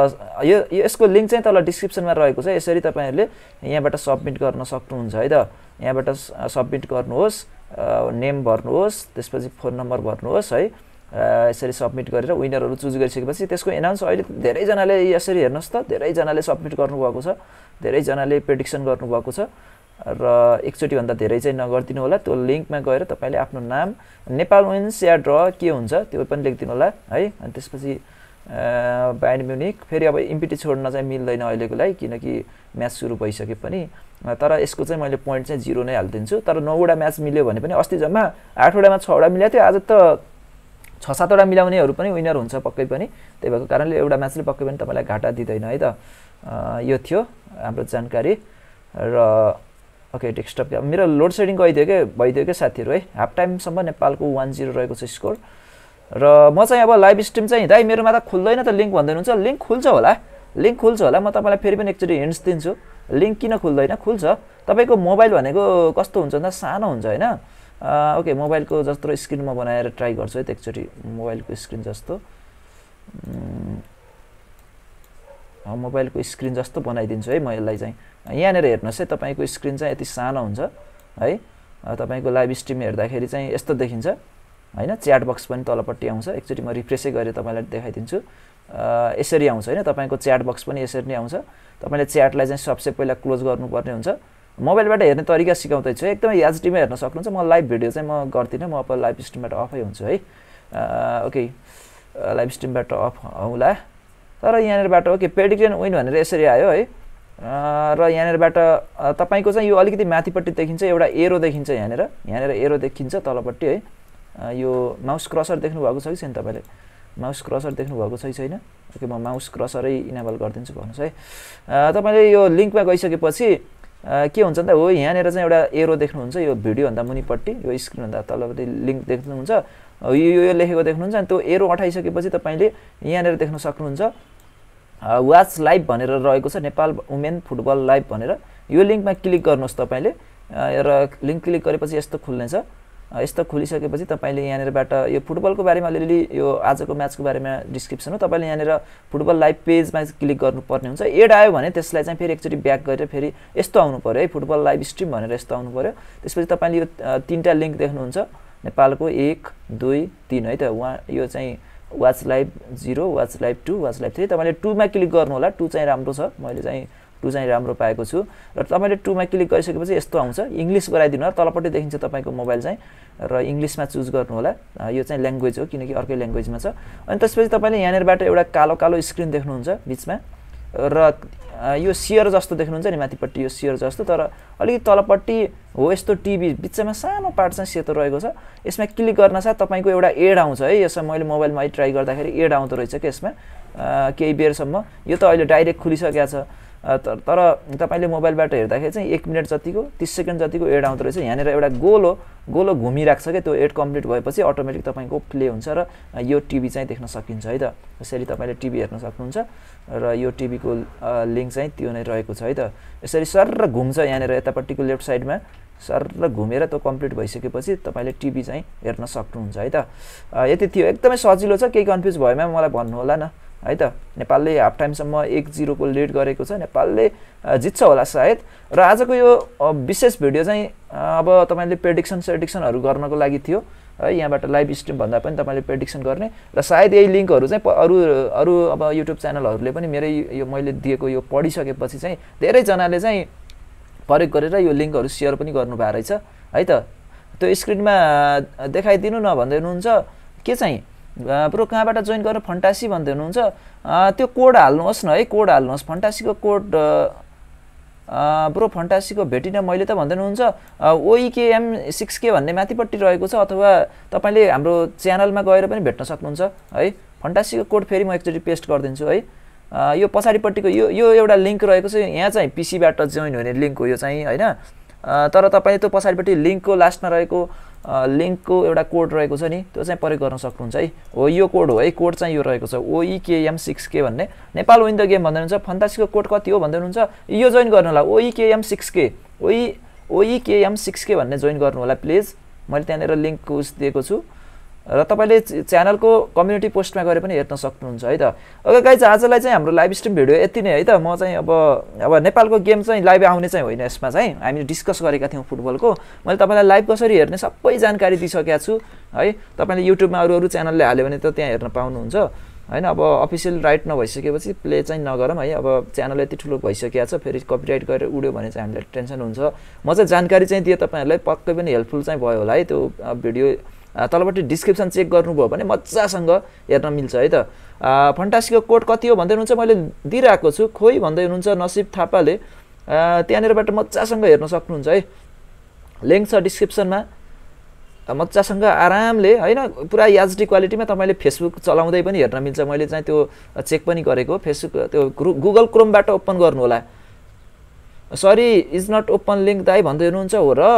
यो यसको लिङ्क चाहिँ तल डिस्क्रिप्सनमा रहेको छ यसरी तपाईँहरूले यहाँबाट सब्मिट गर्न सक्नुहुन्छ है त यहाँबाट सब्मिट गर्नुहोस् नेम भर्नुहोस् त्यसपछि फोन नम्बर भर्नुहोस् है यसरी सब्मिट गरेर विनरहरू चुज गरिसकेपछि त्यसको एनाउन्स अहिले धेरैजनाले यसरी हेर्नुहोस् त धेरैजनाले सब्मिट गर्नुभएको छ धेरैजनाले प्रेडिक्सन गर्नुभएको छ र एकचोटिभन्दा धेरै चाहिँ नगरिदिनु होला त्यो लिङ्कमा गएर तपाईँले आफ्नो नाम नेपाल विन्स या ड्र के हुन्छ त्यो पनि लेखिदिनु होला है अनि त्यसपछि बाइन्ड म्युनिक फेरि अब इम्पिटी छोड्न चाहिँ मिल्दैन अहिलेको लागि किनकि म्याच सुरु भइसके पनि तर यसको चाहिँ मैले पोइन्ट चाहिँ जिरो नै हालिदिन्छु तर नौवटा म्याच मिल्यो भने पनि अस्ति जम्मा आठवटामा छवटा मिलाएको थियो आज त छ सातवटा मिलाउनेहरू पनि विनर हुन्छ पक्कै पनि त्यही भएको कारणले एउटा म्याचले पक्कै पनि तपाईँलाई घाटा दिँदैन है त यो थियो हाम्रो जानकारी र ओके डेस्कटप मेरो लोड सेडिङ गइदियो क्या भइदियो क्या साथीहरू है हाफ टाइमसम्म नेपालको वान जिरो रहेको छ स्कोर र म चाहिँ अब लाइभ स्ट्रिम चाहिँ हिँड्दा मेरोमा त खुल्दैन त लिङ्क भन्दै हुन्छ लिङ्क खुल्छ होला लिङ्क खुल्छ होला म तपाईँलाई फेरि पनि एकचोटि हिन्ट्स दिन्छु लिङ्क किन खुल्दैन खुल्छ तपाईँको मोबाइल भनेको कस्तो हुन्छ भन्दा सानो हुन्छ होइन ओके uh, मोबाइलको जस्तो स्क्रिनमा बनाएर ट्राई गर्छु है त एकचोटि मोबाइलको स्क्रिन जस्तो मोबाइलको mm, स्क्रिन जस्तो बनाइदिन्छु है म यसलाई चाहिँ यहाँनिर हेर्नुहोस् है तपाईँको स्क्रिन चाहिँ यति सानो हुन्छ है तपाईँको लाइभ स्ट्रिम हेर्दाखेरि चाहिँ यस्तो देखिन्छ होइन च्याट बक्स पनि तलपट्टि आउँछ एकचोटि म रिफ्रेसै गरेर तपाईँलाई देखाइदिन्छु यसरी आउँछ होइन तपाईँको च्याट बक्स पनि यसरी नै आउँछ तपाईँले च्याटलाई चाहिँ सबसे पहिला क्लोज गर्नुपर्ने हुन्छ मोबाइलबाट हेर्ने तरिका सिकाउँदैछु एकदमै एचडीमा हेर्न सक्नुहुन्छ म लाइभ भिडियो चाहिँ म गर्दिनँ म अब लाइभ स्ट्रिमबाट अफै हुन्छु है ओके लाइभ स्ट्रिमबाट अफ हौला तर यहाँनिरबाट ओके पेडिग्रेन विन भनेर यसरी आयो है र यहाँनिरबाट तपाईँको चाहिँ यो अलिकति माथिपट्टि देखिन्छ एउटा एरो देखिन्छ यहाँनिर यहाँनिर एरो देखिन्छ तलपट्टि है यो माउस क्रसर देख्नुभएको छ कि छैन तपाईँले माउस क्रसर देख्नुभएको छ कि छैन ओके म माउस क्रसरै इनेबल गरिदिन्छु भन्नुहोस् है तपाईँले यो लिङ्कमा गइसकेपछि के हुन्छ त हो यहाँनिर चाहिँ एउटा एरो देख्नुहुन्छ यो भिडियोभन्दा मुनिपट्टि यो स्क्रिनभन्दा तलपट्टि लिङ्क देख्नुहुन्छ यो यो लेखेको देख्नुहुन्छ अनि त्यो एरो अठाइसकेपछि तपाईँले यहाँनिर देख्न सक्नुहुन्छ वाच लाइभ भनेर रहेको छ नेपाल वुमेन फुटबल लाइभ भनेर यो लिङ्कमा क्लिक गर्नुहोस् तपाईँले र लिङ्क क्लिक गरेपछि यस्तो खुल्नेछ यस्तो खोलिसकेपछि तपाईँले यहाँनिरबाट यो फुटबलको बारेमा अलिअलि यो आजको म्याचको बारेमा डिस्क्रिप्सन हो तपाईँले यहाँनिर फुटबल लाइभ पेजमा क्लिक गर्नुपर्ने हुन्छ एड आयो भने त्यसलाई चाहिँ फेरि एकचोटि ब्याक गरेर फेरि यस्तो आउनु पऱ्यो है फुटबल लाइभ स्ट्रिम भनेर यस्तो आउनु पऱ्यो त्यसपछि तपाईँले यो तिनवटा लिङ्क देख्नुहुन्छ नेपालको एक दुई तिन है त वा यो चाहिँ watch live zero watch live two watch live three तपाईँले टूमा क्लिक गर्नु होला टू चाहिँ राम्रो छ मैले चाहिँ टु चाहिँ राम्रो पाएको छु र तपाईँले टुमा क्लिक गरिसकेपछि यस्तो आउँछ इङ्ग्लिस गराइदिनु होला तलपट्टि देखिन्छ तपाईँको मोबाइल चाहिँ र इङ्ग्लिसमा चुज गर्नु होला यो चाहिँ ल्याङ्ग्वेज हो किनकि अर्कै ल्याङ्ग्वेजमा छ अनि त्यसपछि तपाईँले यहाँनिरबाट एउटा कालो कालो स्क्रिन देख्नुहुन्छ बिचमा र यो सियर जस्तो देख्नुहुन्छ नि माथिपट्टि यो सियर जस्तो तर अलिकति तलपट्टि हो यस्तो टिभी बिचमा सानो पार्ट चाहिँ सेतो रहेको छ यसमा क्लिक गर्न साथ तपाईँको एउटा एड आउँछ है यसमा मैले मोबाइलमा ट्राई गर्दाखेरि एड आउँदो रहेछ कि यसमा केही बेरसम्म यो त अहिले डाइरेक्ट खुलिसकेको छ तर तर तपाईँले मोबाइलबाट हेर्दाखेरि चाहिँ एक मिनट जतिको तिस सेकेन्ड जतिको एड आउँदो रहेछ यहाँनिर एउटा गोलो गोलो घुमिरहेको छ क्या त्यो एड कम्प्लिट भएपछि अटोमेटिक तपाईँको प्ले हुन्छ र यो टिभी चाहिँ देख्न सकिन्छ है त यसरी तपाईँले टिभी हेर्न सक्नुहुन्छ र यो टिभीको लिङ्क चाहिँ त्यो नै रहेको छ है त यसरी सर घुम्छ यहाँनिर यतापट्टिको लेफ्ट साइडमा सर घुमेर त्यो कम्प्लिट भइसकेपछि तपाईँले टिभी चाहिँ हेर्न सक्नुहुन्छ है त यति थियो एकदमै सजिलो छ केही कन्फ्युज भएमा मलाई भन्नुहोला न है त नेपालले हाफ टाइमसम्म एक जिरोको लिड गरेको छ नेपालले जित्छ होला सायद र आजको यो विशेष भिडियो चाहिँ अब तपाईँले प्रेडिक्सन सेडिक्सनहरू गर्नको लागि थियो है यहाँबाट लाइभ स्ट्रिम भन्दा पनि तपाईँले प्रेडिक्सन गर्ने र सायद यही लिङ्कहरू चाहिँ अरू अरू अब युट्युब च्यानलहरूले पनि मेरै यो मैले दिएको यो पढिसकेपछि चाहिँ धेरैजनाले चाहिँ प्रयोग गरेर यो लिङ्कहरू सेयर पनि गर्नुभएको रहेछ है त त्यो स्क्रिनमा देखाइदिनु न भन्दै हुनुहुन्छ के चाहिँ ब्रो कहाँबाट जोइन गरेर फन्टासी भन्दै हुनुहुन्छ त्यो कोड हाल्नुहोस् न है कोड हाल्नुहोस् फन्टासीको कोड ब्रो फन्टासीको भेटिनँ मैले त भन्दै हुनुहुन्छ ओइकेएम सिक्स के भन्ने माथिपट्टि रहेको छ अथवा तपाईँले हाम्रो च्यानलमा गएर पनि भेट्न सक्नुहुन्छ है फन्टासीको कोड फेरि म एकचोटि पेस्ट गरिदिन्छु है यो पछाडिपट्टिको यो यो एउटा लिङ्क रहेको छ यहाँ चाहिँ पिसीबाट जोइन हुने लिङ्क हो यो चाहिँ होइन तर तपाईँ त्यो पछाडिपट्टि लिङ्कको लास्टमा रहेको लिङ्कको एउटा कोड रहेको छ नि त्यो चाहिँ प्रयोग गर्न सक्नुहुन्छ है हो यो कोड हो है कोड चाहिँ यो रहेको छ ओइकेएम सिक्स के भन्ने नेपाल विन द गेम भन्दै हुनुहुन्छ फन्तासीको कोड कति हो भन्दै हुनुहुन्छ यो जोइन गर्नु होला ओइकेएम सिक्स के ओइ ओइकेएम सिक्स के भन्ने जोइन गर्नु होला प्लिज मैले त्यहाँनिर लिङ्क उस दिएको छु र तपाईँले च्यानलको कम्युनिटी पोस्टमा गएर पनि हेर्न सक्नुहुन्छ है त ओके गाइज आजलाई चाहिँ हाम्रो लाइभ स्ट्रिम भिडियो यति नै है त म चाहिँ अब अब नेपालको गेम चाहिँ लाइभ आउने चाहिँ होइन यसमा चाहिँ हामी डिस्कस गरेका थियौँ फुटबलको मैले तपाईँलाई लाइभ कसरी हेर्ने सबै जानकारी दिइसकेको छु है तपाईँले युट्युबमा अरू अरू च्यानलले हाल्यो भने त त्यहाँ हेर्न पाउनुहुन्छ होइन अब अफिसियल राइट नभइसकेपछि प्ले चाहिँ नगरौँ है अब च्यानल यति ठुलो भइसकेको छ फेरि कपिराइट गरेर उड्यो भने चाहिँ हामीलाई टेन्सन हुन्छ म चाहिँ जानकारी चाहिँ दिएँ तपाईँहरूलाई पक्कै पनि हेल्पफुल चाहिँ भयो होला है त्यो भिडियो तलपट्टि डिस्क्रिप्सन चेक गर्नुभयो भने मजासँग हेर्न मिल्छ है त फन्टासीको कोड कति हो भन्दै हुनुहुन्छ मैले दिइरहेको छु खोइ भन्दै हुनुहुन्छ नसिब थापाले त्यहाँनिरबाट मजासँग हेर्न सक्नुहुन्छ है लिङ्क छ डिस्क्रिप्सनमा मजासँग आरामले होइन पुरा एचडी क्वालिटीमा तपाईँले फेसबुक चलाउँदै पनि हेर्न मिल्छ मैले चाहिँ त्यो चेक पनि गरेको फेसबुक त्यो गुगल क्रोमबाट ओपन गर्नु होला sorry is not open link दाई भन्दै हुनुहुन्छ हो र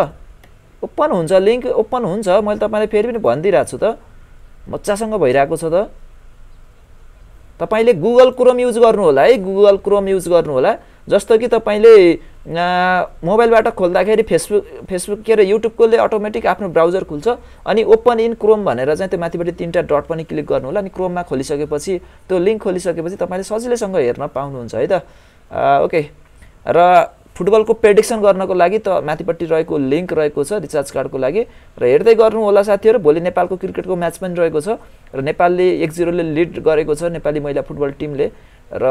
ओपन हुन्छ लिङ्क ओपन हुन्छ मैले तपाईँलाई फेरि पनि भनिदिइरहेको छु त मजासँग भइरहेको छ त तपाईँले गुगल क्रोम युज गर्नु होला है गुगल क्रोम युज गर्नु होला जस्तो कि तपाईँले मोबाइलबाट खोल्दाखेरि फेसबुक फेसबुक के अरे युट्युबकोले अटोमेटिक आफ्नो ब्राउजर खुल्छ अनि ओपन इन क्रोम भनेर चाहिँ त्यो माथिबाट तिनवटा डट पनि क्लिक गर्नु होला अनि क्रोममा खोलिसकेपछि त्यो लिङ्क खोलिसकेपछि तपाईँले सजिलैसँग हेर्न पाउनुहुन्छ है त ओके र फुटबलको प्रेडिक्सन गर्नको लागि त माथिपट्टि रहेको लिङ्क रहेको छ रिचार्ज कार्डको लागि र हेर्दै गर्नु होला साथीहरू भोलि नेपालको क्रिकेटको म्याच पनि रहेको छ र नेपालले एक जिरोले लिड गरेको छ नेपाली महिला फुटबल टिमले र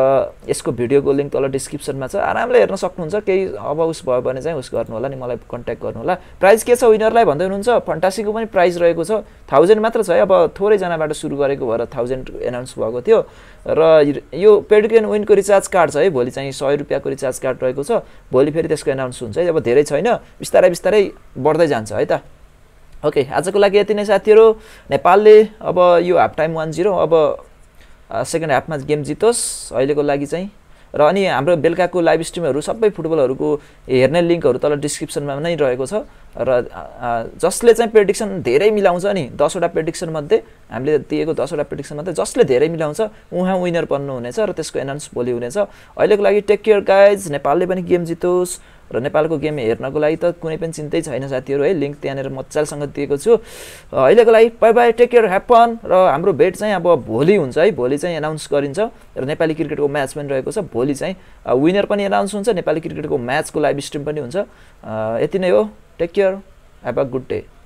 यसको भिडियोको लिङ्क तल डिस्क्रिप्सनमा छ आरामले हेर्न सक्नुहुन्छ केही अब उस भयो भने चाहिँ उस गर्नु होला नि मलाई कन्ट्याक्ट होला प्राइज के छ विनरलाई भन्दै हुनुहुन्छ फन्टासीको पनि प्राइज रहेको छ थाउजन्ड मात्र छ है अब थोरैजनाबाट सुरु गरेको भएर थाउजन्ड एनाउन्स भएको थियो र यो पेडिक्रेन विनको रिचार्ज कार्ड छ है भोलि चाहिँ सय रुपियाँको रिचार्ज कार्ड रहेको छ भोलि फेरि त्यसको एनाउन्स हुन्छ है अब धेरै छैन बिस्तारै बिस्तारै बढ्दै जान्छ है त ओके आजको लागि यति नै साथीहरू नेपालले अब यो हाफ टाइम वान जिरो अब सेकेन्ड हाफमा गेम जितोस् अहिलेको लागि चाहिँ र अनि हाम्रो बेलुकाको लाइभ स्ट्रिमहरू सबै फुटबलहरूको हेर्ने लिङ्कहरू तल डिस्क्रिप्सनमा नै रहेको छ र जसले चाहिँ प्रेडिक्सन धेरै मिलाउँछ नि दसवटा प्रेडिक्सनमध्ये हामीले दिएको दसवटा प्रेडिक्सनमध्ये जसले धेरै मिलाउँछ उहाँ विनर बन्नुहुनेछ र त्यसको एनाउन्स भोलि हुनेछ अहिलेको लागि टेक केयर गाइज नेपालले पनि गेम जितोस् र नेपालको गेम हेर्नको लागि त कुनै पनि चिन्तै छैन साथीहरू है लिङ्क त्यहाँनिर मजासँग दिएको छु अहिलेको लागि बाई बाई टेक केयर ह्याप र हाम्रो भेट चाहिँ अब भोलि हुन्छ है भोलि चाहिँ एनाउन्स गरिन्छ र नेपाली क्रिकेटको म्याच पनि रहेको छ भोलि चाहिँ विनर पनि एनाउन्स हुन्छ नेपाली क्रिकेटको म्याचको लाइभ स्ट्रिम पनि हुन्छ यति नै हो take care have a good day